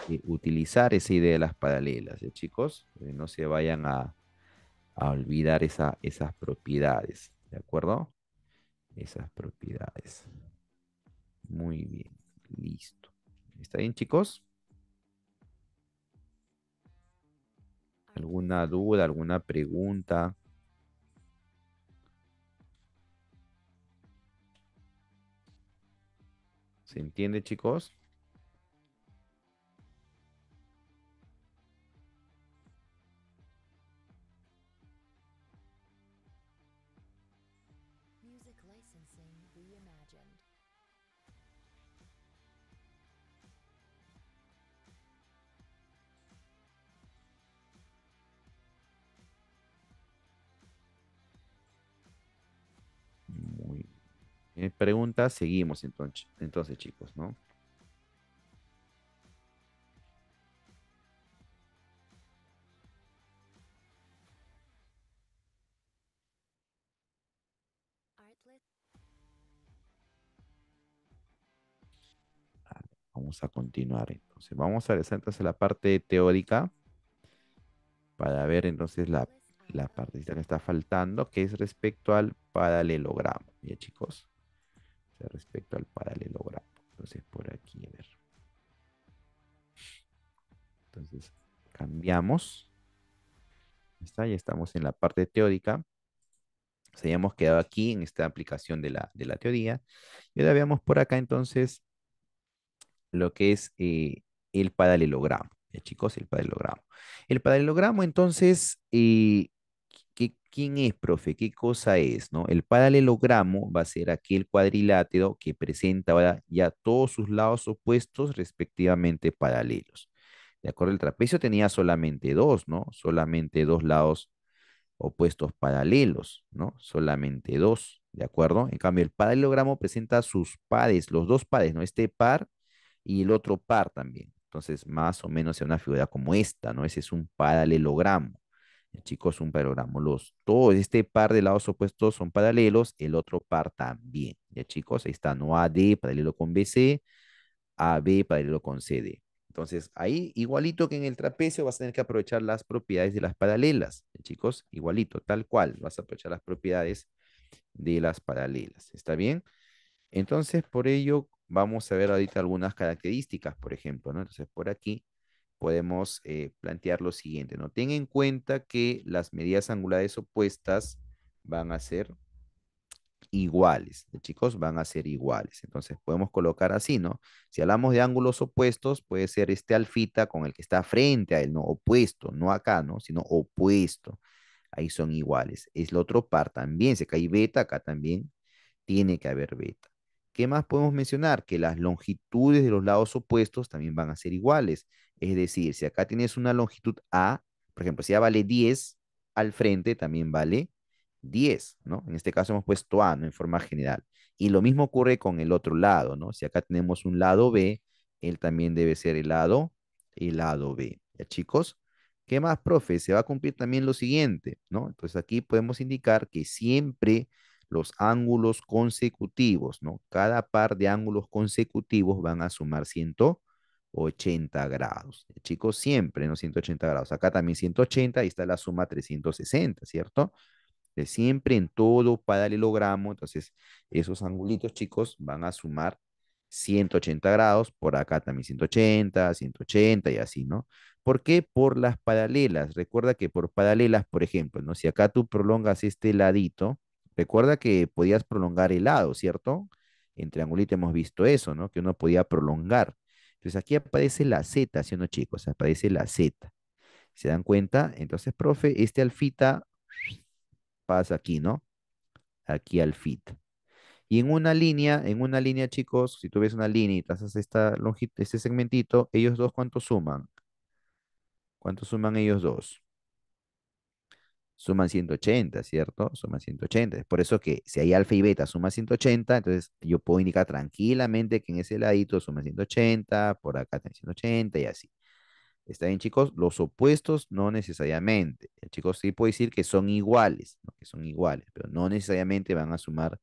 eh, utilizar esa idea de las paralelas, ¿eh, chicos? no se vayan a, a olvidar esa, esas propiedades, ¿de acuerdo? Esas propiedades. Muy bien, listo. ¿Está bien, chicos? ¿Alguna duda, alguna pregunta? ¿Se entiende, chicos? eh, preguntas, seguimos entonces, entonces chicos, ¿no? Vamos a continuar entonces. Vamos a regresar entonces a la parte teórica para ver entonces la, la que está faltando, que es respecto al paralelogramo. Bien, chicos respecto al paralelogramo. Entonces, por aquí, a ver. Entonces, cambiamos. Está, ya estamos en la parte teórica. Se habíamos quedado aquí en esta aplicación de la, de la teoría. Y ahora veamos por acá entonces lo que es eh, el paralelogramo. chicos, el paralelogramo. El paralelogramo entonces eh, ¿Quién es, profe? ¿Qué cosa es? ¿no? El paralelogramo va a ser aquel cuadrilátero que presenta ahora ya todos sus lados opuestos respectivamente paralelos. ¿De acuerdo? El trapecio tenía solamente dos, ¿no? Solamente dos lados opuestos paralelos, ¿no? Solamente dos, ¿de acuerdo? En cambio, el paralelogramo presenta sus pares, los dos pares, ¿no? Este par y el otro par también. Entonces, más o menos sea una figura como esta, ¿no? Ese es un paralelogramo. Chicos, un parogramo. Los, todo este par de lados opuestos son paralelos, el otro par también. Ya chicos, ahí está, no AD paralelo con BC, AB paralelo con CD. Entonces, ahí igualito que en el trapecio vas a tener que aprovechar las propiedades de las paralelas, chicos, igualito, tal cual, vas a aprovechar las propiedades de las paralelas, ¿está bien? Entonces, por ello, vamos a ver ahorita algunas características, por ejemplo, ¿no? Entonces, por aquí podemos eh, plantear lo siguiente, ¿no? Ten en cuenta que las medidas angulares opuestas van a ser iguales, chicos, van a ser iguales. Entonces podemos colocar así, ¿no? Si hablamos de ángulos opuestos, puede ser este alfita con el que está frente a él, ¿no? Opuesto, no acá, ¿no? Sino opuesto. Ahí son iguales. Es el otro par también, si acá hay beta, acá también tiene que haber beta. ¿Qué más podemos mencionar? Que las longitudes de los lados opuestos también van a ser iguales. Es decir, si acá tienes una longitud A, por ejemplo, si A vale 10, al frente también vale 10, ¿no? En este caso hemos puesto A, ¿no? En forma general. Y lo mismo ocurre con el otro lado, ¿no? Si acá tenemos un lado B, él también debe ser el lado, el lado B. ¿Ya, chicos? ¿Qué más, profe? Se va a cumplir también lo siguiente, ¿no? Entonces aquí podemos indicar que siempre los ángulos consecutivos, ¿no? Cada par de ángulos consecutivos van a sumar 180. 80 grados. chicos, siempre ¿no? 180 grados. Acá también 180, ahí está la suma 360, ¿cierto? De siempre en todo paralelogramo, entonces esos angulitos, chicos, van a sumar 180 grados, por acá también 180, 180 y así, ¿no? ¿Por qué? Por las paralelas. Recuerda que por paralelas, por ejemplo, ¿no? Si acá tú prolongas este ladito, recuerda que podías prolongar el lado, ¿cierto? En triangulito hemos visto eso, ¿no? Que uno podía prolongar. Entonces aquí aparece la Z, ¿sí o no, chicos? Aparece la Z. ¿Se dan cuenta? Entonces, profe, este alfita pasa aquí, ¿no? Aquí alfita. Y en una línea, en una línea, chicos, si tú ves una línea y trazas este segmentito, ellos dos, ¿cuánto suman? ¿Cuánto suman ellos dos? suman 180, ¿cierto? Suman 180. Es por eso que si hay alfa y beta suma 180, entonces yo puedo indicar tranquilamente que en ese ladito suma 180, por acá también 180 y así. ¿Está bien, chicos? Los opuestos no necesariamente. Chicos, sí puedo decir que son iguales, que son iguales, pero no necesariamente van a sumar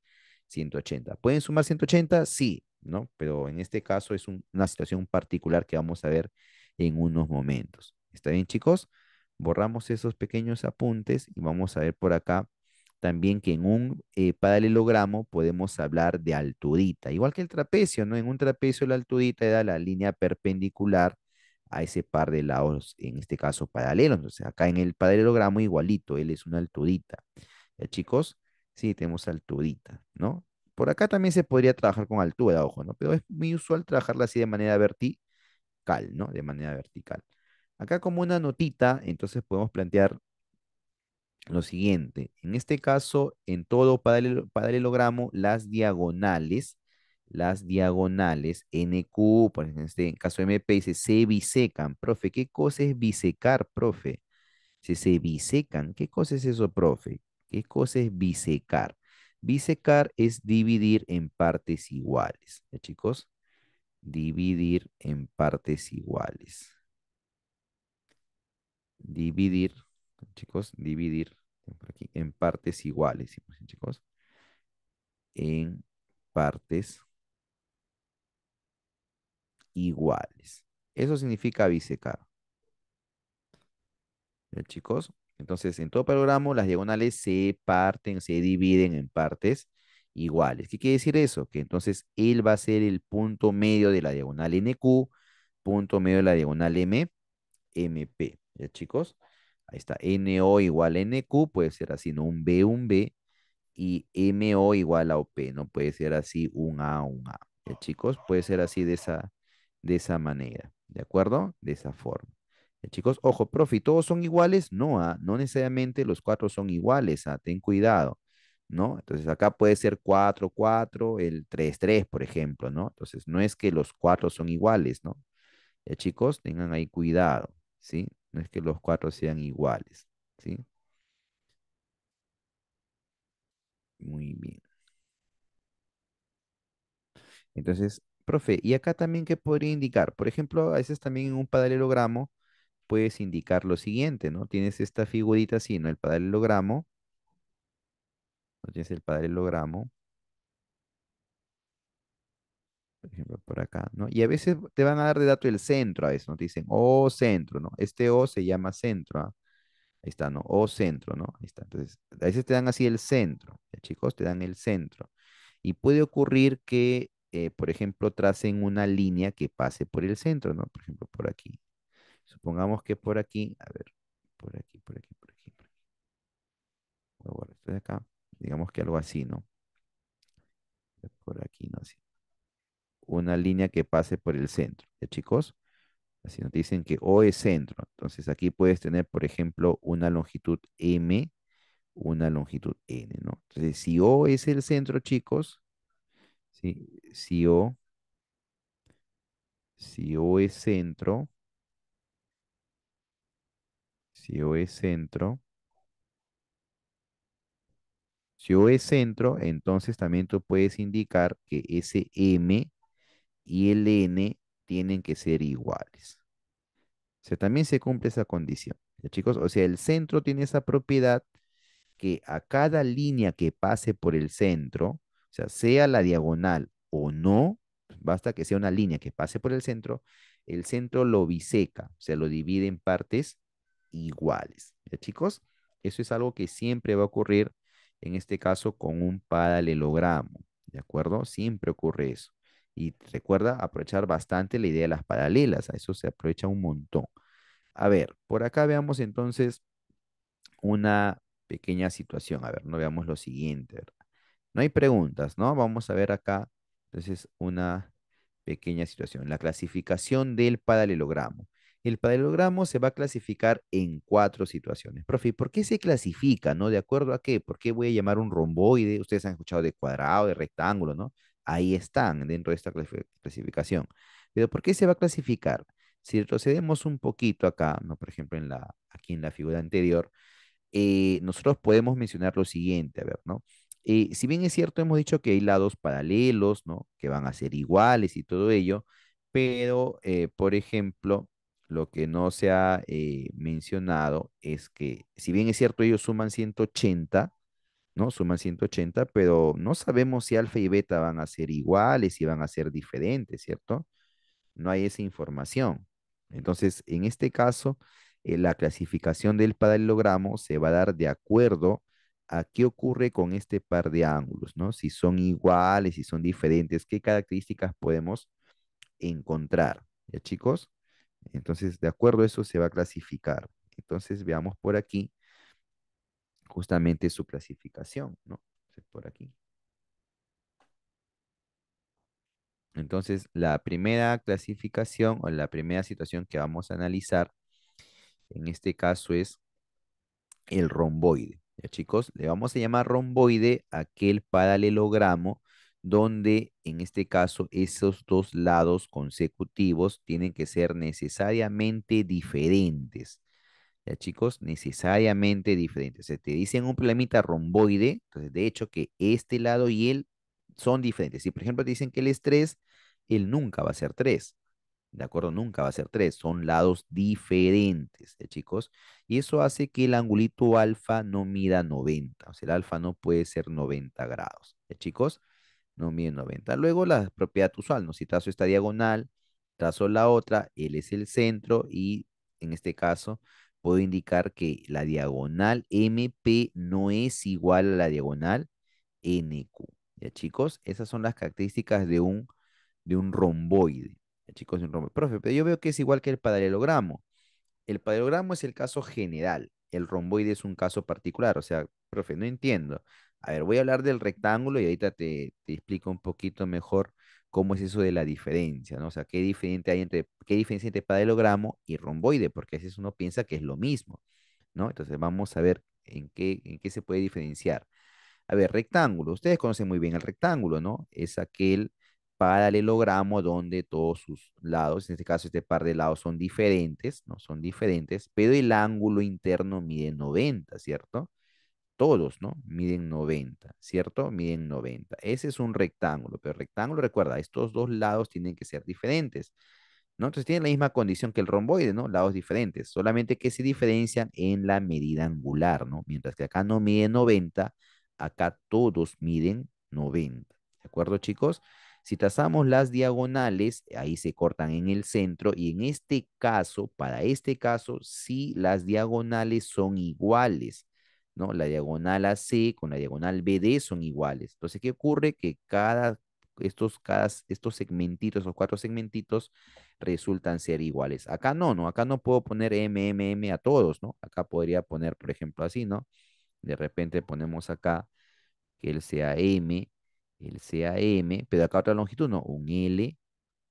180. ¿Pueden sumar 180? Sí, ¿no? Pero en este caso es una situación particular que vamos a ver en unos momentos. ¿Está bien, chicos? borramos esos pequeños apuntes y vamos a ver por acá también que en un eh, paralelogramo podemos hablar de altudita, igual que el trapecio, ¿no? En un trapecio la altudita era la línea perpendicular a ese par de lados, en este caso paralelos. Entonces, acá en el paralelogramo igualito, él es una altudita. chicos? Sí, tenemos altudita, ¿no? Por acá también se podría trabajar con altura, ojo, ¿no? Pero es muy usual trabajarla así de manera vertical, ¿no? De manera vertical. Acá como una notita, entonces podemos plantear lo siguiente. En este caso, en todo paralelogramo, las diagonales, las diagonales NQ, por ejemplo, en este caso MP, se bisecan. Profe, ¿qué cosa es bisecar, profe? Si se bisecan, ¿qué cosa es eso, profe? ¿Qué cosa es bisecar? Bisecar es dividir en partes iguales. chicos? Dividir en partes iguales dividir, chicos, dividir en partes iguales, chicos, en partes iguales. Eso significa bisecar. chicos, entonces en todo programa las diagonales se parten, se dividen en partes iguales. ¿Qué quiere decir eso? Que entonces él va a ser el punto medio de la diagonal NQ, punto medio de la diagonal M, MP. ¿Ya chicos? Ahí está, NO igual a NQ, puede ser así, ¿no? Un B, un B, y MO igual a O-P, ¿no? Puede ser así, un A, un A. ¿Ya chicos? Puede ser así de esa, de esa manera, ¿de acuerdo? De esa forma. ¿Ya chicos? Ojo, profe, ¿todos son iguales? No, a ah, no necesariamente los cuatro son iguales, A. Ah, ten cuidado. ¿no? Entonces acá puede ser 4, 4, el 3, 3, por ejemplo, ¿no? Entonces no es que los cuatro son iguales, ¿no? Ya chicos, tengan ahí cuidado, ¿sí? No es que los cuatro sean iguales, ¿sí? Muy bien. Entonces, profe, ¿y acá también qué podría indicar? Por ejemplo, a veces también en un paralelogramo puedes indicar lo siguiente, ¿no? Tienes esta figurita así, ¿no? El paralelogramo. ¿no? Tienes el paralelogramo por ejemplo, por acá, ¿no? Y a veces te van a dar de dato el centro, a eso, ¿no? Te dicen, O oh, centro, ¿no? Este O se llama centro, ¿ah? Ahí está, ¿no? O centro, ¿no? Ahí está. Entonces, a veces te dan así el centro, chicos, te dan el centro. Y puede ocurrir que, eh, por ejemplo, tracen una línea que pase por el centro, ¿no? Por ejemplo, por aquí. Supongamos que por aquí, a ver, por aquí, por aquí, por aquí, por aquí. Voy a esto de acá. Digamos que algo así, ¿no? Por aquí, ¿no? Así una línea que pase por el centro. ¿Ya chicos? Así nos dicen que O es centro. Entonces aquí puedes tener, por ejemplo, una longitud M, una longitud N, ¿no? Entonces, si O es el centro, chicos, si, o, si O es centro, si O es centro, si O es centro, entonces también tú puedes indicar que ese M y el n tienen que ser iguales. O sea, también se cumple esa condición. ¿Ya, chicos, o sea, el centro tiene esa propiedad que a cada línea que pase por el centro, o sea, sea la diagonal o no, pues basta que sea una línea que pase por el centro, el centro lo biseca, o sea, lo divide en partes iguales. ¿Ya, chicos? Eso es algo que siempre va a ocurrir, en este caso, con un paralelogramo. ¿De acuerdo? Siempre ocurre eso. Y recuerda aprovechar bastante la idea de las paralelas, a eso se aprovecha un montón. A ver, por acá veamos entonces una pequeña situación. A ver, no veamos lo siguiente. No hay preguntas, ¿no? Vamos a ver acá entonces una pequeña situación. La clasificación del paralelogramo. El paralelogramo se va a clasificar en cuatro situaciones. Profe, ¿por qué se clasifica? ¿No? ¿De acuerdo a qué? ¿Por qué voy a llamar un romboide? Ustedes han escuchado de cuadrado, de rectángulo, ¿no? ahí están dentro de esta clasificación. Pero ¿por qué se va a clasificar? Si retrocedemos un poquito acá, ¿no? por ejemplo, en la, aquí en la figura anterior, eh, nosotros podemos mencionar lo siguiente, a ver, ¿no? Eh, si bien es cierto, hemos dicho que hay lados paralelos, ¿no? Que van a ser iguales y todo ello, pero, eh, por ejemplo, lo que no se ha mencionado es que, si bien es cierto, ellos suman 180, ¿no? Suman 180, pero no sabemos si alfa y beta van a ser iguales, si van a ser diferentes, ¿cierto? No hay esa información. Entonces, en este caso, eh, la clasificación del paralelogramo se va a dar de acuerdo a qué ocurre con este par de ángulos, ¿no? Si son iguales, si son diferentes, qué características podemos encontrar, ¿ya chicos? Entonces, de acuerdo a eso se va a clasificar. Entonces, veamos por aquí justamente su clasificación, ¿no? Por aquí. Entonces, la primera clasificación o la primera situación que vamos a analizar en este caso es el romboide. ¿Ya, chicos, le vamos a llamar romboide aquel paralelogramo donde en este caso esos dos lados consecutivos tienen que ser necesariamente diferentes chicos, necesariamente diferentes. Se te dicen un problemita romboide, entonces de hecho que este lado y él son diferentes. Si por ejemplo te dicen que él es 3, él nunca va a ser 3. ¿De acuerdo? Nunca va a ser 3. Son lados diferentes, ¿ya chicos? Y eso hace que el angulito alfa no mida 90. O sea, el alfa no puede ser 90 grados, ¿ya chicos? No mide 90. Luego la propiedad usual, ¿no? Si trazo esta diagonal, trazo la otra, él es el centro y en este caso puedo indicar que la diagonal MP no es igual a la diagonal NQ. ¿Ya chicos? Esas son las características de un, de un romboide. ¿Ya chicos? un romboide. Profe, pero yo veo que es igual que el paralelogramo. El paralelogramo es el caso general. El romboide es un caso particular. O sea, profe, no entiendo. A ver, voy a hablar del rectángulo y ahorita te, te explico un poquito mejor cómo es eso de la diferencia, ¿no? O sea, qué, diferente hay entre, qué diferencia entre paralelogramo y romboide, porque a veces uno piensa que es lo mismo, ¿no? Entonces vamos a ver en qué, en qué se puede diferenciar. A ver, rectángulo. Ustedes conocen muy bien el rectángulo, ¿no? Es aquel paralelogramo donde todos sus lados, en este caso este par de lados son diferentes, ¿no? Son diferentes, pero el ángulo interno mide 90, ¿cierto? todos, ¿no? Miden 90, ¿cierto? Miden 90. Ese es un rectángulo, pero rectángulo, recuerda, estos dos lados tienen que ser diferentes, ¿no? Entonces tienen la misma condición que el romboide, ¿no? Lados diferentes, solamente que se diferencian en la medida angular, ¿no? Mientras que acá no mide 90, acá todos miden 90, ¿de acuerdo, chicos? Si trazamos las diagonales, ahí se cortan en el centro y en este caso, para este caso, si las diagonales son iguales. ¿no? La diagonal AC con la diagonal BD son iguales. Entonces, ¿qué ocurre? Que cada, estos, cada, estos segmentitos, esos cuatro segmentitos, resultan ser iguales. Acá no, ¿no? Acá no puedo poner MMM a todos, ¿no? Acá podría poner, por ejemplo, así, ¿no? De repente ponemos acá que él sea M, él sea M, pero acá otra longitud, ¿no? Un L,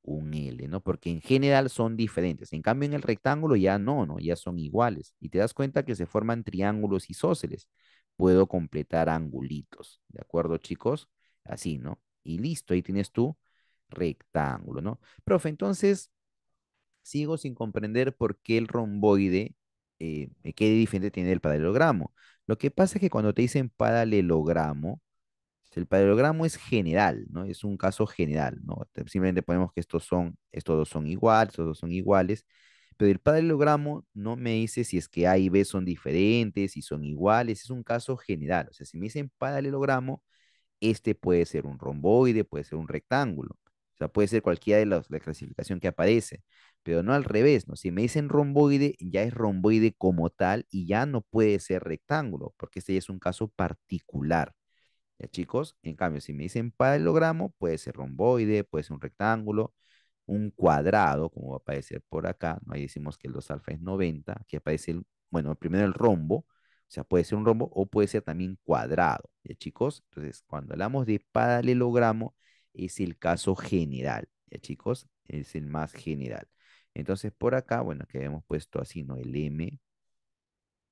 un L, ¿no? Porque en general son diferentes. En cambio, en el rectángulo ya no, ¿no? Ya son iguales. Y te das cuenta que se forman triángulos isósceles. Puedo completar angulitos, ¿de acuerdo, chicos? Así, ¿no? Y listo, ahí tienes tu rectángulo, ¿no? Profe, entonces, sigo sin comprender por qué el romboide, eh, qué diferente tiene el paralelogramo. Lo que pasa es que cuando te dicen paralelogramo, el paralelogramo es general, ¿no? Es un caso general, ¿no? Simplemente ponemos que estos son, estos dos son iguales, estos dos son iguales, pero el paralelogramo no me dice si es que A y B son diferentes, si son iguales, es un caso general. O sea, si me dicen paralelogramo, este puede ser un romboide, puede ser un rectángulo. O sea, puede ser cualquiera de las, la clasificación que aparece, pero no al revés, ¿no? Si me dicen romboide, ya es romboide como tal y ya no puede ser rectángulo, porque este ya es un caso particular. ¿Ya, chicos? En cambio, si me dicen paralelogramo, puede ser romboide, puede ser un rectángulo, un cuadrado, como va a aparecer por acá. ¿no? Ahí decimos que el 2 alfa es 90. Aquí aparece, el, bueno, primero el rombo. O sea, puede ser un rombo o puede ser también cuadrado. ¿Ya, chicos? Entonces, cuando hablamos de paralelogramo, es el caso general. ¿Ya, chicos? Es el más general. Entonces, por acá, bueno, que habíamos puesto así, ¿no? El M,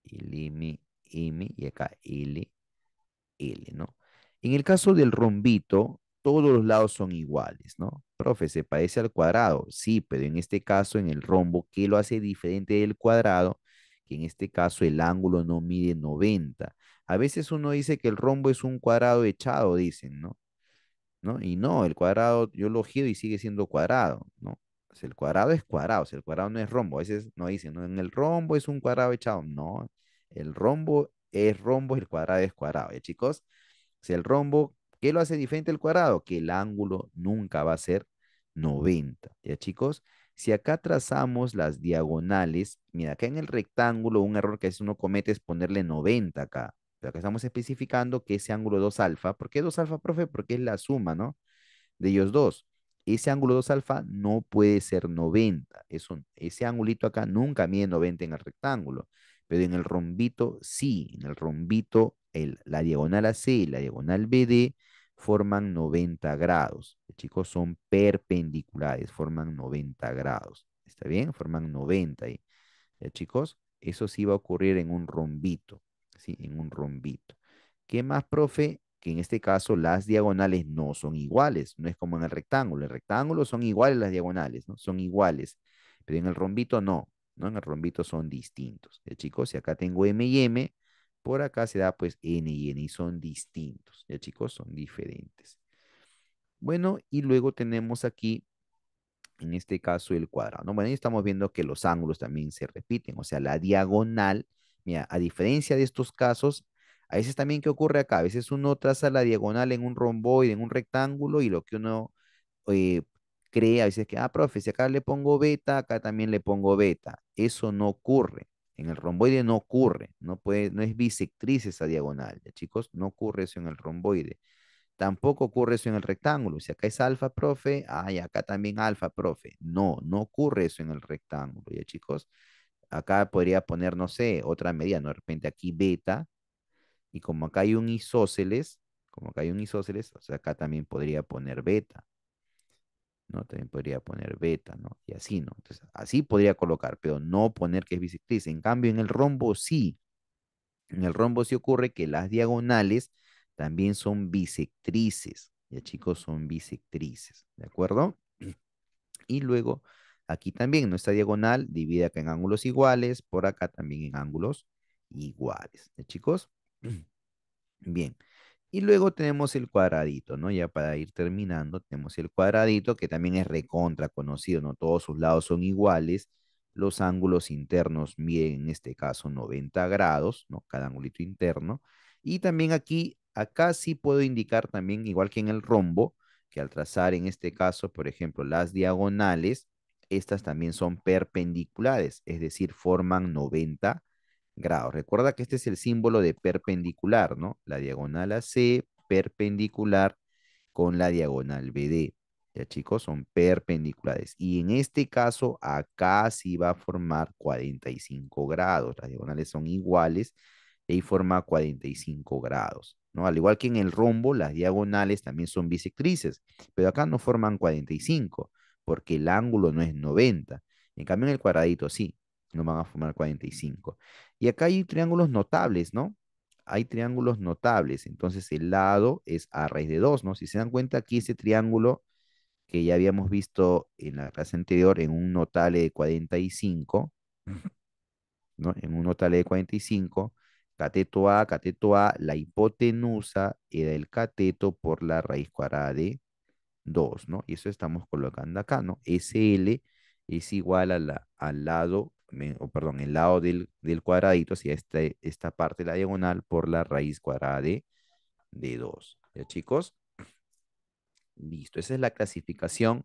el M, M, y acá L, L, ¿no? En el caso del rombito, todos los lados son iguales, ¿no? Profe, se parece al cuadrado, sí, pero en este caso, en el rombo, ¿qué lo hace diferente del cuadrado? Que en este caso el ángulo no mide 90. A veces uno dice que el rombo es un cuadrado echado, dicen, ¿no? ¿No? Y no, el cuadrado yo lo giro y sigue siendo cuadrado, ¿no? O pues el cuadrado es cuadrado, o sea, el cuadrado no es rombo. A veces no dicen, no, en el rombo es un cuadrado echado. No, el rombo es rombo, el cuadrado es cuadrado. ¿Ya, chicos? el rombo, ¿qué lo hace diferente al cuadrado? Que el ángulo nunca va a ser 90. ¿Ya, chicos? Si acá trazamos las diagonales, mira, acá en el rectángulo un error que a uno comete es ponerle 90 acá. Pero acá estamos especificando que ese ángulo 2 alfa, ¿por qué 2 alfa, profe? Porque es la suma, ¿no? De ellos dos. Ese ángulo 2 alfa no puede ser 90. ese angulito acá nunca mide 90 en el rectángulo pero en el rombito sí, en el rombito el, la diagonal AC y la diagonal BD forman 90 grados. Chicos, son perpendiculares, forman 90 grados. ¿Está bien? Forman 90 ahí. chicos? Eso sí va a ocurrir en un rombito, ¿sí? En un rombito. ¿Qué más, profe? Que en este caso las diagonales no son iguales, no es como en el rectángulo. En el rectángulo son iguales las diagonales, ¿no? Son iguales, pero en el rombito no. ¿no? En el rombito son distintos. ¿ya, chicos? Si acá tengo M y M, por acá se da pues N y N y son distintos. ¿Ya chicos? Son diferentes. Bueno, y luego tenemos aquí, en este caso, el cuadrado. ¿no? Bueno, ahí estamos viendo que los ángulos también se repiten. O sea, la diagonal, mira, a diferencia de estos casos, a veces también ¿qué ocurre acá, a veces uno traza la diagonal en un romboide, en un rectángulo, y lo que uno eh, cree a veces que, ah, profe, si acá le pongo beta, acá también le pongo beta. Eso no ocurre. En el romboide no ocurre. No, puede, no es bisectriz esa diagonal, ¿ya, chicos. No ocurre eso en el romboide. Tampoco ocurre eso en el rectángulo. Si acá es alfa, profe, ay, acá también alfa, profe. No, no ocurre eso en el rectángulo, ¿ya, chicos? Acá podría poner, no sé, otra medida, ¿no? De repente aquí beta. Y como acá hay un isósceles, como acá hay un isósceles, o sea, acá también podría poner beta. ¿no? También podría poner beta, ¿no? Y así, ¿no? Entonces, así podría colocar, pero no poner que es bisectriz. En cambio, en el rombo sí. En el rombo sí ocurre que las diagonales también son bisectrices. Ya chicos, son bisectrices, ¿de acuerdo? Y luego, aquí también, nuestra diagonal divide acá en ángulos iguales, por acá también en ángulos iguales, ¿ya chicos? Bien. Y luego tenemos el cuadradito, ¿no? Ya para ir terminando, tenemos el cuadradito que también es recontra conocido, ¿no? Todos sus lados son iguales. Los ángulos internos miden en este caso 90 grados, ¿no? Cada angulito interno. Y también aquí, acá sí puedo indicar también, igual que en el rombo, que al trazar en este caso, por ejemplo, las diagonales, estas también son perpendiculares, es decir, forman 90 grados. Recuerda que este es el símbolo de perpendicular, ¿no? La diagonal AC perpendicular con la diagonal BD. Ya chicos, son perpendiculares. Y en este caso, acá sí va a formar 45 grados. Las diagonales son iguales y forma 45 grados. ¿no? Al igual que en el rombo, las diagonales también son bisectrices, pero acá no forman 45 porque el ángulo no es 90. En cambio, en el cuadradito sí, no van a formar 45. Y acá hay triángulos notables, ¿no? Hay triángulos notables, entonces el lado es a raíz de 2, ¿no? Si se dan cuenta, aquí ese triángulo que ya habíamos visto en la clase anterior en un notable de 45, ¿no? En un notable de 45, cateto A, cateto A, la hipotenusa era el cateto por la raíz cuadrada de 2, ¿no? Y eso estamos colocando acá, ¿no? SL es igual a al lado perdón, el lado del, cuadradito si este, esta parte la diagonal por la raíz cuadrada de, 2. ¿Ya chicos? Listo, esa es la clasificación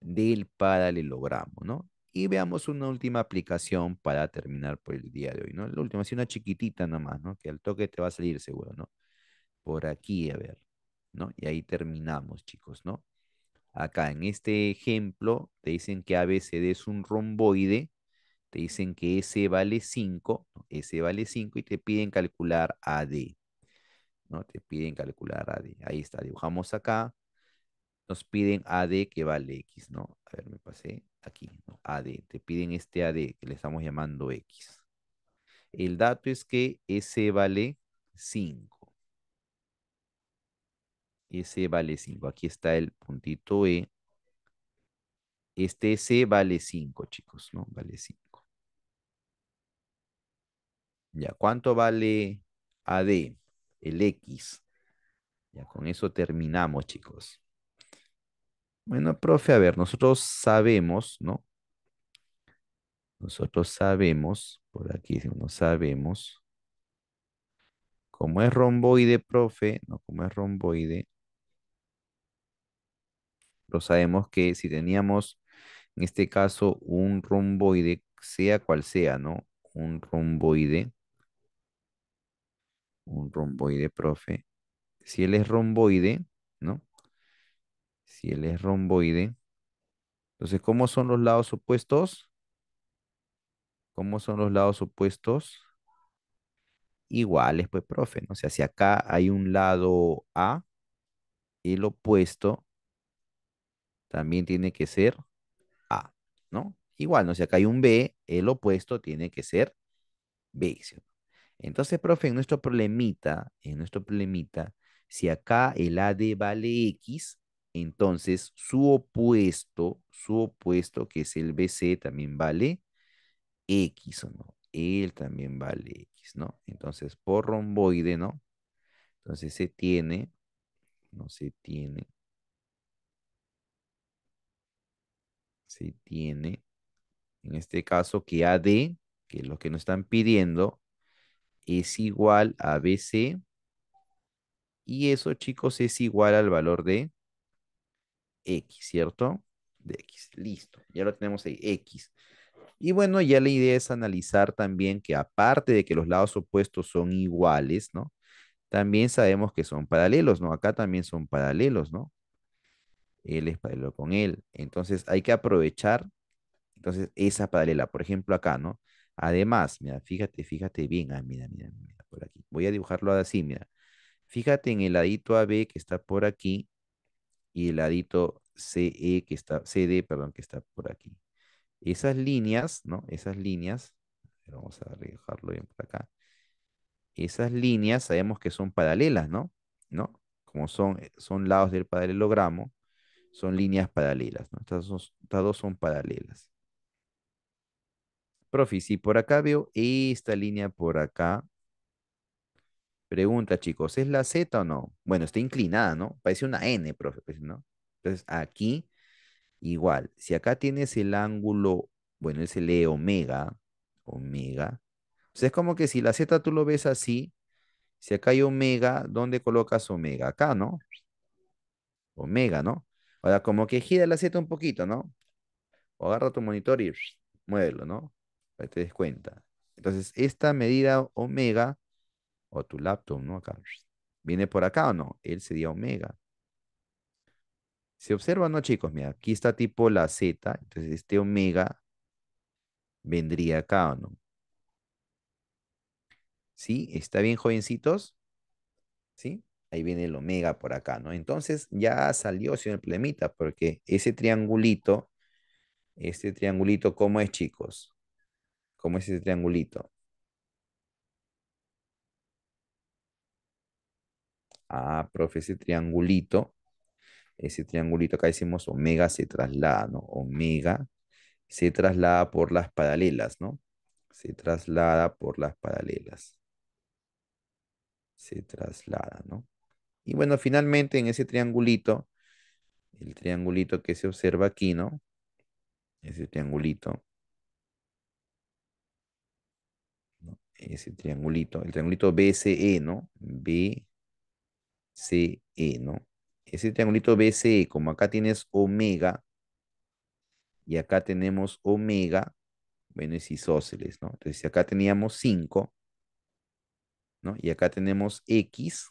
del paralelogramo, ¿no? Y veamos una última aplicación para terminar por el día de hoy, ¿no? La última, así una chiquitita más, ¿no? Que al toque te va a salir seguro, ¿no? Por aquí, a ver, ¿no? Y ahí terminamos, chicos, ¿no? Acá en este ejemplo te dicen que ABCD es un romboide te dicen que S vale 5, ¿no? S vale 5 y te piden calcular AD. ¿no? Te piden calcular AD. Ahí está, dibujamos acá. Nos piden AD que vale X, ¿no? A ver, me pasé aquí, ¿no? AD. Te piden este AD que le estamos llamando X. El dato es que S vale 5. S vale 5. Aquí está el puntito E. Este S vale 5, chicos, ¿no? Vale 5. Ya, ¿cuánto vale AD? El X. Ya, con eso terminamos, chicos. Bueno, profe, a ver, nosotros sabemos, ¿no? Nosotros sabemos, por aquí no sabemos. cómo es romboide, profe, no, como es romboide, lo sabemos que si teníamos, en este caso, un romboide, sea cual sea, ¿no? Un romboide, un romboide, profe. Si él es romboide, ¿no? Si él es romboide. Entonces, ¿cómo son los lados opuestos? ¿Cómo son los lados opuestos? Iguales, pues, profe, ¿no? O sea, si acá hay un lado A, el opuesto también tiene que ser A, ¿no? Igual, ¿no? Si acá hay un B, el opuesto tiene que ser B. Entonces, profe, en nuestro problemita, en nuestro problemita, si acá el AD vale X, entonces su opuesto, su opuesto, que es el BC, también vale X, ¿o no? Él también vale X, ¿no? Entonces, por romboide, ¿no? Entonces se tiene, no se tiene, se tiene, en este caso que AD, que es lo que nos están pidiendo, es igual a BC. Y eso, chicos, es igual al valor de X, ¿cierto? De X. Listo. Ya lo tenemos ahí, X. Y bueno, ya la idea es analizar también que aparte de que los lados opuestos son iguales, ¿no? También sabemos que son paralelos, ¿no? Acá también son paralelos, ¿no? Él es paralelo con él. Entonces hay que aprovechar, entonces, esa paralela. Por ejemplo, acá, ¿no? Además, mira, fíjate, fíjate bien. Ah, mira, mira, mira, por aquí. Voy a dibujarlo así, mira. Fíjate en el ladito AB que está por aquí y el ladito CE que está, CD, perdón, que está por aquí. Esas líneas, ¿no? Esas líneas, vamos a dejarlo bien por acá. Esas líneas sabemos que son paralelas, ¿no? ¿No? Como son, eh, son lados del paralelogramo, son líneas paralelas, ¿no? estas dos son paralelas. Profi, si por acá veo esta línea por acá. Pregunta, chicos, ¿es la Z o no? Bueno, está inclinada, ¿no? Parece una N, profe, pues, ¿no? Entonces, aquí, igual, si acá tienes el ángulo, bueno, él se lee omega, omega. O pues, sea, es como que si la Z tú lo ves así, si acá hay omega, ¿dónde colocas omega? Acá, ¿no? Omega, ¿no? Ahora, como que gira la Z un poquito, ¿no? O agarra tu monitor y muévelo, ¿no? para te des cuenta. Entonces, esta medida omega, o tu laptop, ¿no? Acá, ¿viene por acá o no? Él sería omega. ¿Se observa no, chicos? Mira, aquí está tipo la Z, entonces este omega vendría acá o no. ¿Sí? ¿Está bien, jovencitos? ¿Sí? Ahí viene el omega por acá, ¿no? Entonces ya salió, el Plemita, porque ese triangulito, este triangulito, ¿cómo es, chicos? es ese triangulito. Ah, profe, ese triangulito, ese triangulito acá decimos omega se traslada, ¿no? Omega se traslada por las paralelas, ¿no? Se traslada por las paralelas. Se traslada, ¿no? Y bueno, finalmente en ese triangulito, el triangulito que se observa aquí, ¿no? Ese triangulito ese triangulito, el triangulito BCE, ¿no? BCE, ¿no? Ese triangulito BCE, como acá tienes omega y acá tenemos omega, bueno, es isósceles, ¿no? Entonces, si acá teníamos 5, ¿no? Y acá tenemos X,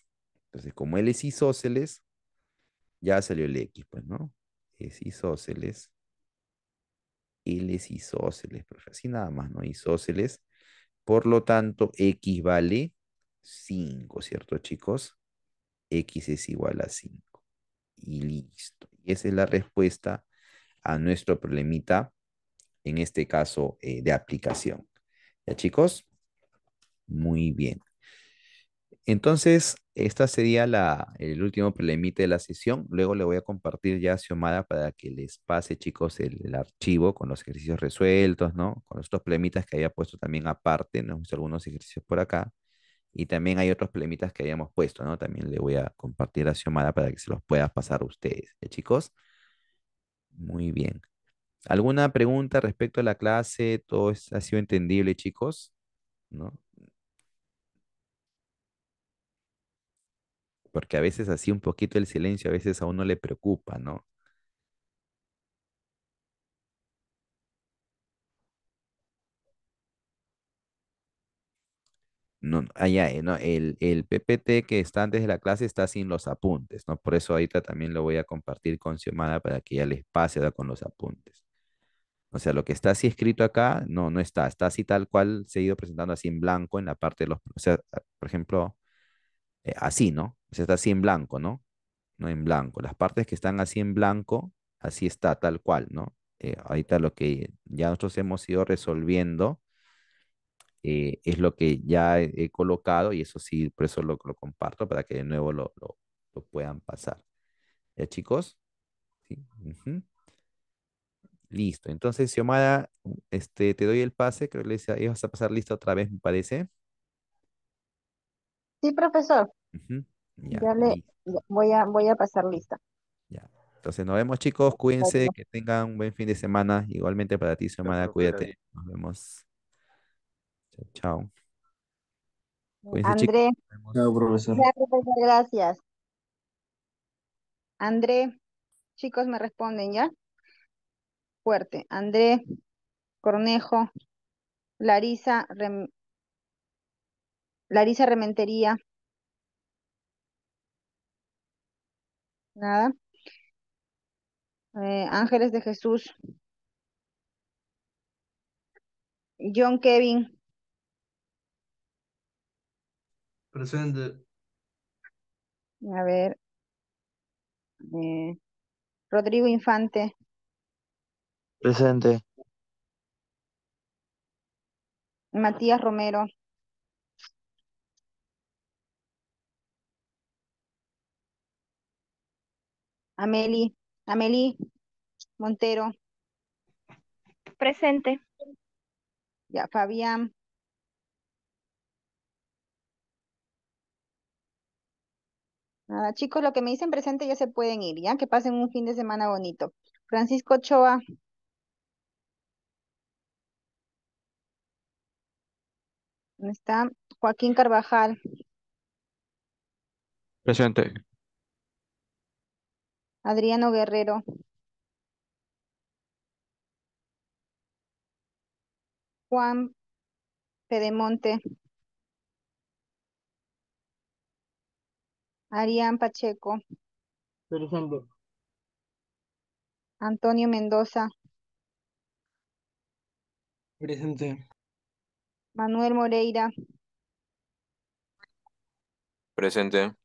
entonces como él es isósceles, ya salió el X, pues, ¿no? Es isósceles. Él es isósceles, profe. Así nada más, ¿no? Isósceles por lo tanto, x vale 5, ¿cierto, chicos? x es igual a 5. Y listo. Y esa es la respuesta a nuestro problemita, en este caso, eh, de aplicación. ¿Ya, chicos? Muy bien. Entonces, esta sería la, el último prelimite de la sesión. Luego le voy a compartir ya a Xiomara para que les pase, chicos, el, archivo con los ejercicios resueltos, ¿no? Con estos plemitas que había puesto también aparte, ¿no? algunos ejercicios por acá. Y también hay otros plemitas que habíamos puesto, ¿no? También le voy a compartir a Xiomara para que se los pueda pasar a ustedes, ¿eh, chicos? Muy bien. ¿Alguna pregunta respecto a la clase? ¿Todo ha sido entendible, chicos? ¿No? porque a veces así un poquito el silencio, a veces a uno le preocupa, ¿no? No, ¿no? El, PPT que está antes de la clase está sin los apuntes, ¿no? Por eso ahorita también lo voy a compartir con Xiomara para que ya les pase con los apuntes. O sea, lo que está así escrito acá, no, no está. Está así tal cual, se ha ido presentando así en blanco en la parte de los... O sea, por ejemplo, eh, así, ¿no? O sea, está así en blanco, ¿no? No en blanco. Las partes que están así en blanco, así está, tal cual, ¿no? Eh, ahorita lo que ya nosotros hemos ido resolviendo eh, es lo que ya he, colocado y eso sí, por eso lo, comparto para que de nuevo lo, puedan pasar. ¿Ya chicos? Listo. Entonces, Xiomara, este, te doy el pase, creo que le vas a pasar lista otra vez, me parece. Sí, profesor. Ya, le voy a, voy a pasar lista. Ya. Entonces nos vemos chicos, cuídense, que tengan un buen fin de semana. Igualmente para ti, semana. cuídate. Nos vemos. Chao, André, gracias, profesor, gracias. André, chicos me responden ya. Fuerte. André, Cornejo, Larisa, Rem- Larisa Rementería. Nada. Eh, Ángeles de Jesús. John Kevin. Presente. A ver. Eh, Rodrigo Infante. Presente. Matías Romero. Ameli, Ameli Montero. Presente. Ya, Fabián. Nada, chicos, lo que me dicen presente ya se pueden ir, ya que pasen un fin de semana bonito. Francisco Choa. ¿Dónde está? Joaquín Carvajal. Presente. Adriano Guerrero. Juan Pedemonte. Arián Pacheco. Presente. Antonio Mendoza. Presente. Manuel Moreira. Presente.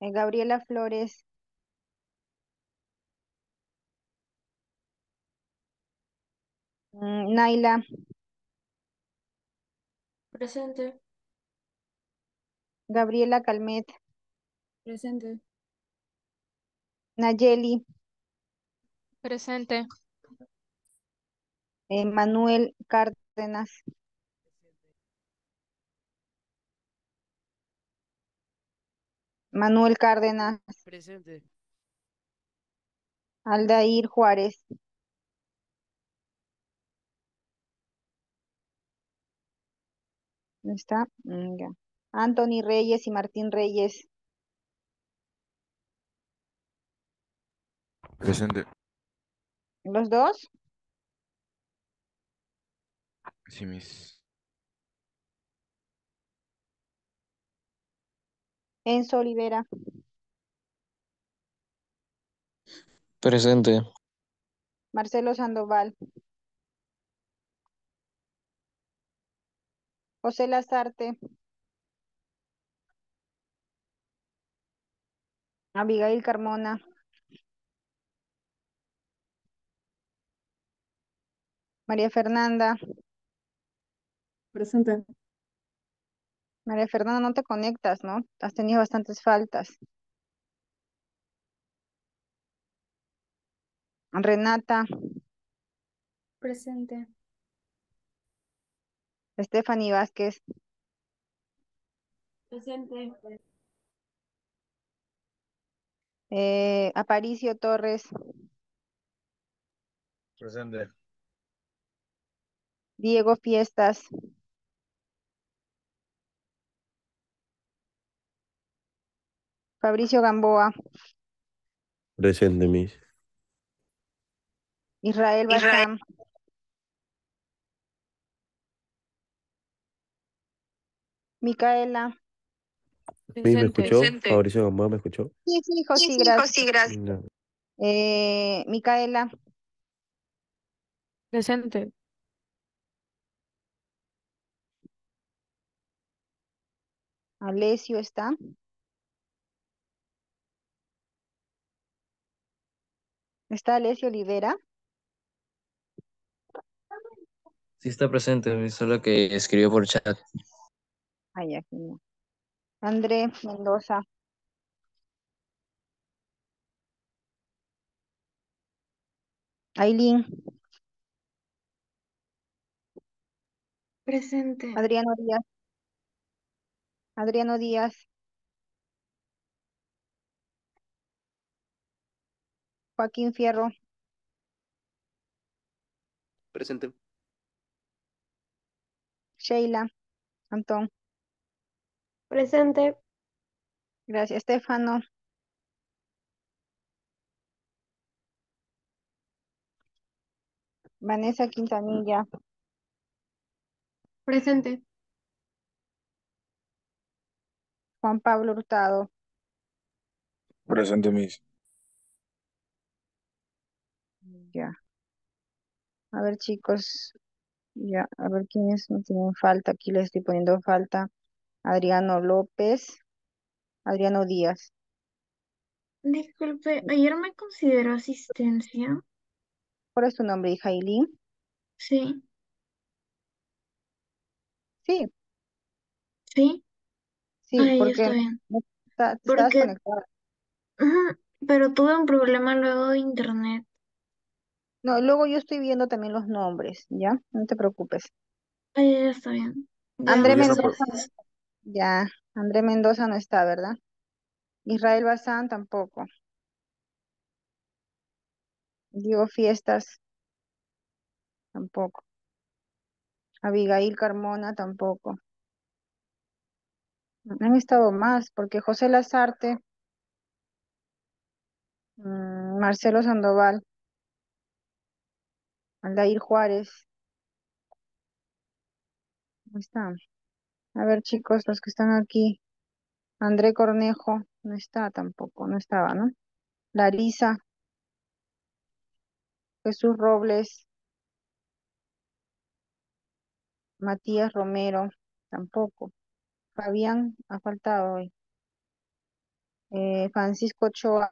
Eh, Gabriela Flores. Nayla mm, Naila, Presente. Gabriela Calmet, Presente. Nayeli, Presente. Eh, Manuel Cárdenas, Manuel Cárdenas, Presente. Aldair Juárez, está? Anthony Reyes y Martín Reyes. Presente. ¿Los dos? Sí, mis. Enzo Olivera. Presente. Marcelo Sandoval. José Lazarte, Abigail Carmona. María Fernanda. Presente. María Fernanda, no te conectas, ¿no? Has tenido bastantes faltas. Renata. Presente. Estefany Vázquez. Presente. Eh, Aparicio Torres. Presente. Diego Fiestas. Fabricio Gamboa. Presente, Miss. Israel Bazán. Micaela. me escuchó. Vicente. Fabricio Gamboa me escuchó. Sí, sí, José, sí, gracias. Eh, Micaela. Presente. Alessio está. ¿Está Alessio Olivera? Sí está presente, solo que escribió por chat. André Mendoza. Aileen. Presente. Adriano Díaz. Adriano Díaz. Joaquín Fierro. Presente. Sheila. Antón. Presente. Gracias, Estefano. Vanessa Quintanilla. Presente. Juan Pablo Hurtado. Presente, mis Ya. A ver, chicos. Ya, a ver quiénes no tienen falta. Aquí les estoy poniendo falta. Adriano López, Adriano Díaz. Disculpe, ayer me consideró asistencia. ¿Cuál es tu nombre, hija Sí. Sí. Sí. Sí, porque pero tuve un problema luego de internet. No, luego yo estoy viendo también los nombres, ¿ya? No te preocupes. Ay, está bien. André me ya, André Mendoza no está, ¿verdad? Israel Bazán tampoco. Diego Fiestas tampoco. Abigail Carmona tampoco. Han estado más, porque José Lazarte, mm, Marcelo Sandoval, Aldair Juárez. ¿Cómo están? A ver, chicos, los que están aquí. André Cornejo, no está tampoco, no estaba, ¿no? Larisa. Jesús Robles. Matías Romero, tampoco. Fabián ha faltado hoy. Eh, Francisco Ochoa.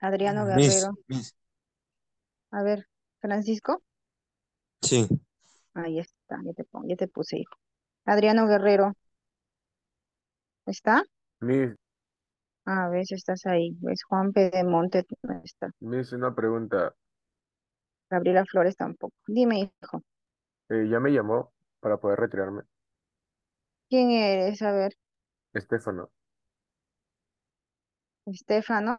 Adriano Guerrero. A ver, Francisco. Sí. Ahí está, te, ya te puse, hijo. Adriano Guerrero, ¿está? A ver si estás ahí. Es Juan Pedemonte, no está. Miss, una pregunta. Gabriela Flores tampoco. Dime, hijo, eh, ya me llamó para poder retirarme. ¿quién eres? A ver, Estefano, Estefano,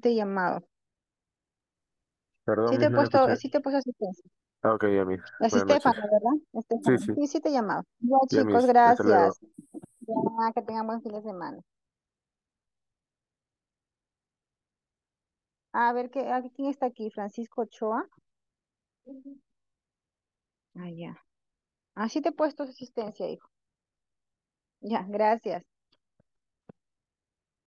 te he llamado. perdón, Sí te puesto, sí te asistencia. Pues. Ah, ok, vi. Es Estefano, ¿verdad? Sí, sí. Sí, te llamaba. Ya, chicos, gracias. que tengan buen fin de semana. A ver, ¿qué, ¿quién está aquí? ¿Francisco Ochoa? Ah, ya. Así te he puesto asistencia, hijo. Ya, gracias.